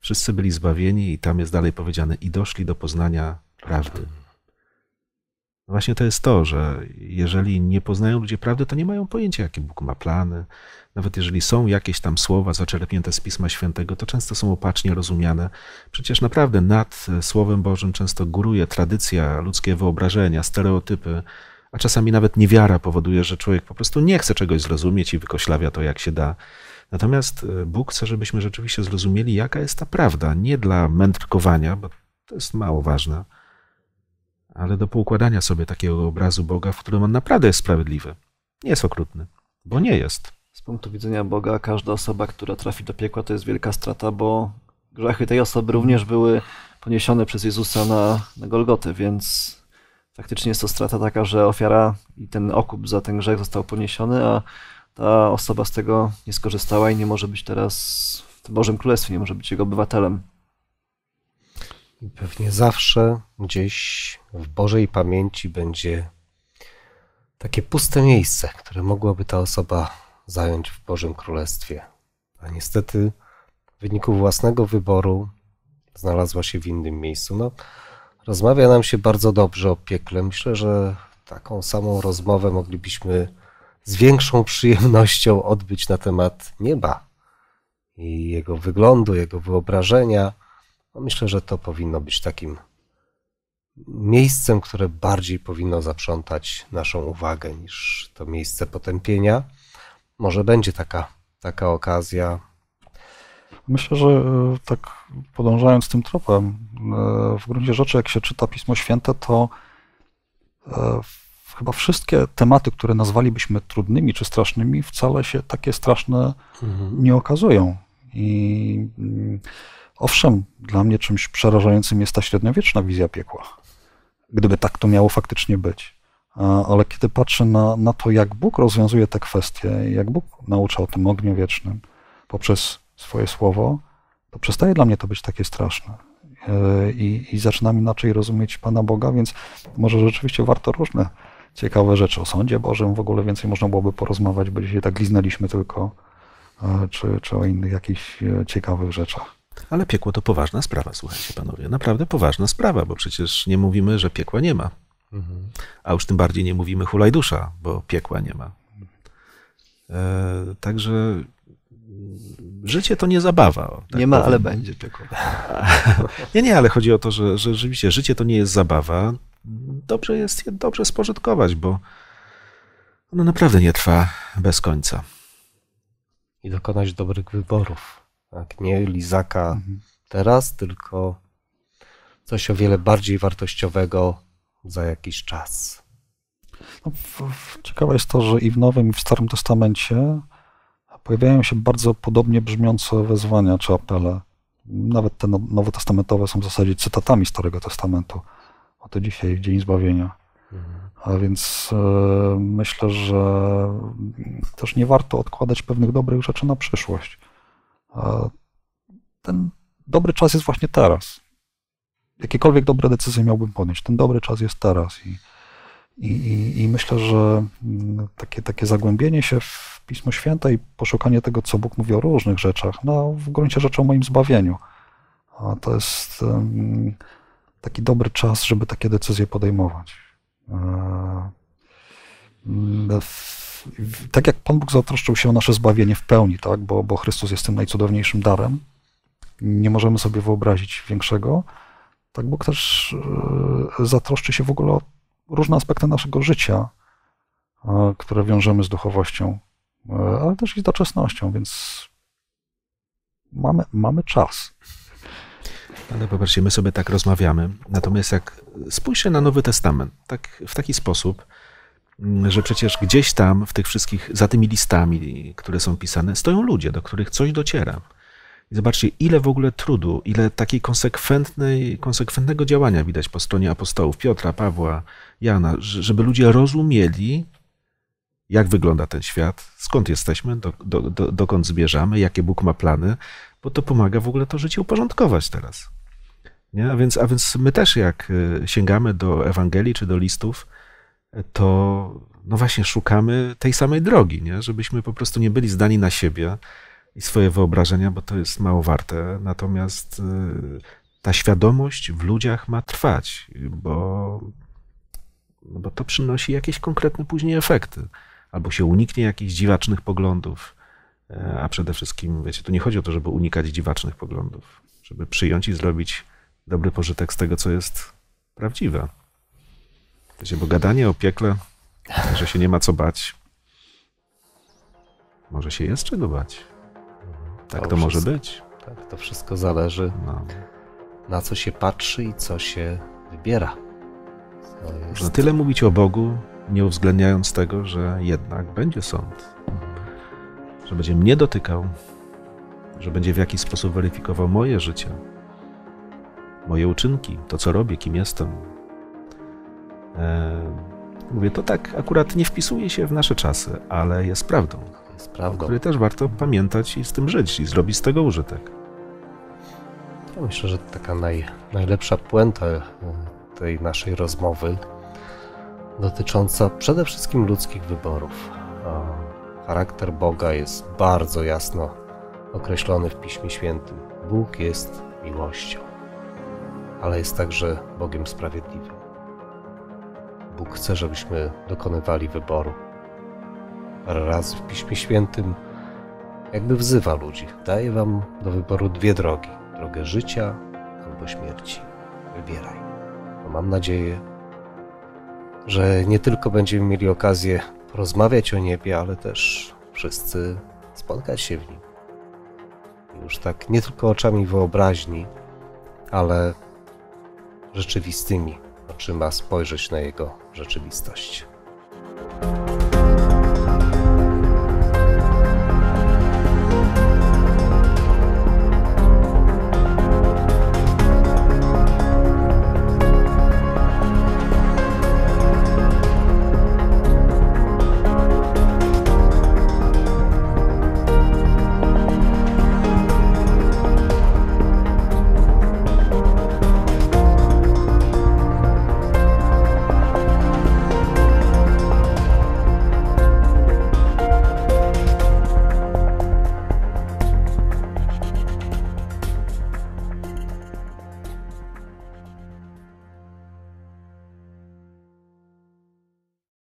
wszyscy byli zbawieni i tam jest dalej powiedziane i doszli do poznania prawdy. No właśnie to jest to, że jeżeli nie poznają ludzie prawdy, to nie mają pojęcia, jakie Bóg ma plany. Nawet jeżeli są jakieś tam słowa zaczerpnięte z Pisma Świętego, to często są opacznie rozumiane. Przecież naprawdę nad Słowem Bożym często góruje tradycja, ludzkie wyobrażenia, stereotypy, a czasami nawet niewiara powoduje, że człowiek po prostu nie chce czegoś zrozumieć i wykoślawia to jak się da. Natomiast e, Bóg chce, żebyśmy rzeczywiście zrozumieli, jaka jest ta prawda, nie dla mędrkowania, bo to jest mało ważne, ale do poukładania sobie takiego obrazu Boga, w którym on naprawdę jest sprawiedliwy. Nie jest okrutny, bo nie jest. Z punktu widzenia Boga, każda osoba, która trafi do piekła, to jest wielka strata, bo grzechy tej osoby również były poniesione przez Jezusa na, na Golgotę, więc faktycznie jest to strata taka, że ofiara i ten okup za ten grzech został poniesiony, a ta osoba z tego nie skorzystała i nie może być teraz w Bożym Królestwie, nie może być jego obywatelem. I pewnie zawsze gdzieś w Bożej pamięci będzie takie puste miejsce, które mogłaby ta osoba zająć w Bożym Królestwie. A niestety w wyniku własnego wyboru znalazła się w innym miejscu. No, Rozmawia nam się bardzo dobrze o piekle. Myślę, że taką samą rozmowę moglibyśmy z większą przyjemnością odbyć na temat nieba i jego wyglądu, jego wyobrażenia. No myślę, że to powinno być takim miejscem, które bardziej powinno zaprzątać naszą uwagę niż to miejsce potępienia. Może będzie taka, taka okazja. Myślę, że e, tak podążając tym tropem, e, w gruncie rzeczy, jak się czyta Pismo Święte, to e, chyba wszystkie tematy, które nazwalibyśmy trudnymi czy strasznymi, wcale się takie straszne mhm. nie okazują. I mm, owszem, dla mnie czymś przerażającym jest ta średniowieczna wizja piekła. Gdyby tak to miało faktycznie być. Ale kiedy patrzę na, na to, jak Bóg rozwiązuje te kwestie, jak Bóg naucza o tym ogniu wiecznym poprzez swoje słowo, to przestaje dla mnie to być takie straszne. E, I, i zaczynam inaczej rozumieć Pana Boga, więc może rzeczywiście warto różne ciekawe rzeczy o Sądzie Bożym w ogóle więcej można byłoby porozmawiać, bo dzisiaj tak liznęliśmy tylko, e, czy, czy o innych jakichś e, ciekawych rzeczach. Ale piekło to poważna sprawa, słuchajcie panowie. Naprawdę poważna sprawa, bo przecież nie mówimy, że piekła nie ma. A już tym bardziej nie mówimy hulajdusza, bo piekła nie ma. także życie to nie zabawa. Tak nie ma, powiem. ale będzie tylko. nie, nie, ale chodzi o to, że, że rzeczywiście życie to nie jest zabawa. Dobrze jest je dobrze spożytkować, bo ono naprawdę nie trwa bez końca. I dokonać dobrych wyborów. Tak? Nie lizaka mhm. teraz, tylko coś o wiele bardziej wartościowego za jakiś czas. No, ciekawe jest to, że i w Nowym, i w Starym Testamencie pojawiają się bardzo podobnie brzmiące wezwania czy apele. Nawet te no, nowotestamentowe są w zasadzie cytatami Starego Testamentu. Oto dzisiaj Dzień Zbawienia. Mhm. A więc e, myślę, że też nie warto odkładać pewnych dobrych rzeczy na przyszłość. ten dobry czas jest właśnie teraz. Jakiekolwiek dobre decyzje miałbym podjąć, ten dobry czas jest teraz. I i, i, I, myślę, że mm, takie, takie zagłębienie się w Pismo Święte i poszukanie tego, co Bóg mówi o różnych rzeczach, no w gruncie rzeczy o moim zbawieniu, a to jest um, taki dobry czas, żeby takie decyzje podejmować. E, mm, w, w, tak jak Pan Bóg zatroszczył się o nasze zbawienie w pełni, tak? bo, bo Chrystus jest tym najcudowniejszym darem, nie możemy sobie wyobrazić większego, tak Bóg też e, zatroszczy się w ogóle o różne aspekty naszego życia, e, które wiążemy z duchowością, e, ale też i z doczesnością, więc mamy, mamy czas. Ale popatrzcie, my sobie tak rozmawiamy, natomiast jak spójrzcie na Nowy Testament, tak, w taki sposób, mm, że przecież gdzieś tam w tych wszystkich, za tymi listami, które są pisane, stoją ludzie, do których coś dociera. I zobaczcie, ile w ogóle trudu, ile takiej konsekwentnej, konsekwentnego działania widać po stronie apostołów Piotra, Pawła, Jana, żeby ludzie rozumieli, jak wygląda ten świat, skąd jesteśmy, do, do, do, dokąd zmierzamy, jakie Bóg ma plany, bo to pomaga w ogóle to życie uporządkować teraz. Nie? A, więc, a więc my też, jak y, sięgamy do Ewangelii czy do listów, to no właśnie szukamy tej samej drogi, nie? żebyśmy po prostu nie byli zdani na siebie, i swoje wyobrażenia, bo to jest mało warte. Natomiast y, ta świadomość w ludziach ma trwać, bo, no bo to przynosi jakieś konkretne później efekty. Albo się uniknie jakichś dziwacznych poglądów, e, a przede wszystkim, wiecie, tu nie chodzi o to, żeby unikać dziwacznych poglądów, żeby przyjąć i zrobić dobry pożytek z tego, co jest prawdziwe. Wiecie, bo gadanie o piekle, że się nie ma co bać, może się jest czego bać. Tak to, to może być. Tak, to wszystko zależy no. na co się patrzy i co się wybiera. Można jest... tyle mówić o Bogu, nie uwzględniając tego, że jednak będzie sąd. Że będzie mnie dotykał, że będzie w jakiś sposób weryfikował moje życie, moje uczynki, to co robię, kim jestem. Eee, mówię, to tak akurat nie wpisuje się w nasze czasy, ale jest prawdą jest prawdą. Który też warto pamiętać i z tym żyć i zrobić z tego użytek. Ja myślę, że taka naj, najlepsza puenta e, tej naszej rozmowy dotycząca przede wszystkim ludzkich wyborów. Charakter Boga jest bardzo jasno określony w Piśmie Świętym. Bóg jest miłością, ale jest także Bogiem sprawiedliwym. Bóg chce, żebyśmy dokonywali wyboru parę razy w Piśmie Świętym, jakby wzywa ludzi. Daje wam do wyboru dwie drogi. Drogę życia albo śmierci. Wybieraj. No mam nadzieję, że nie tylko będziemy mieli okazję porozmawiać o niebie, ale też wszyscy spotkać się w nim. Już tak nie tylko oczami wyobraźni, ale rzeczywistymi oczyma spojrzeć na jego rzeczywistość.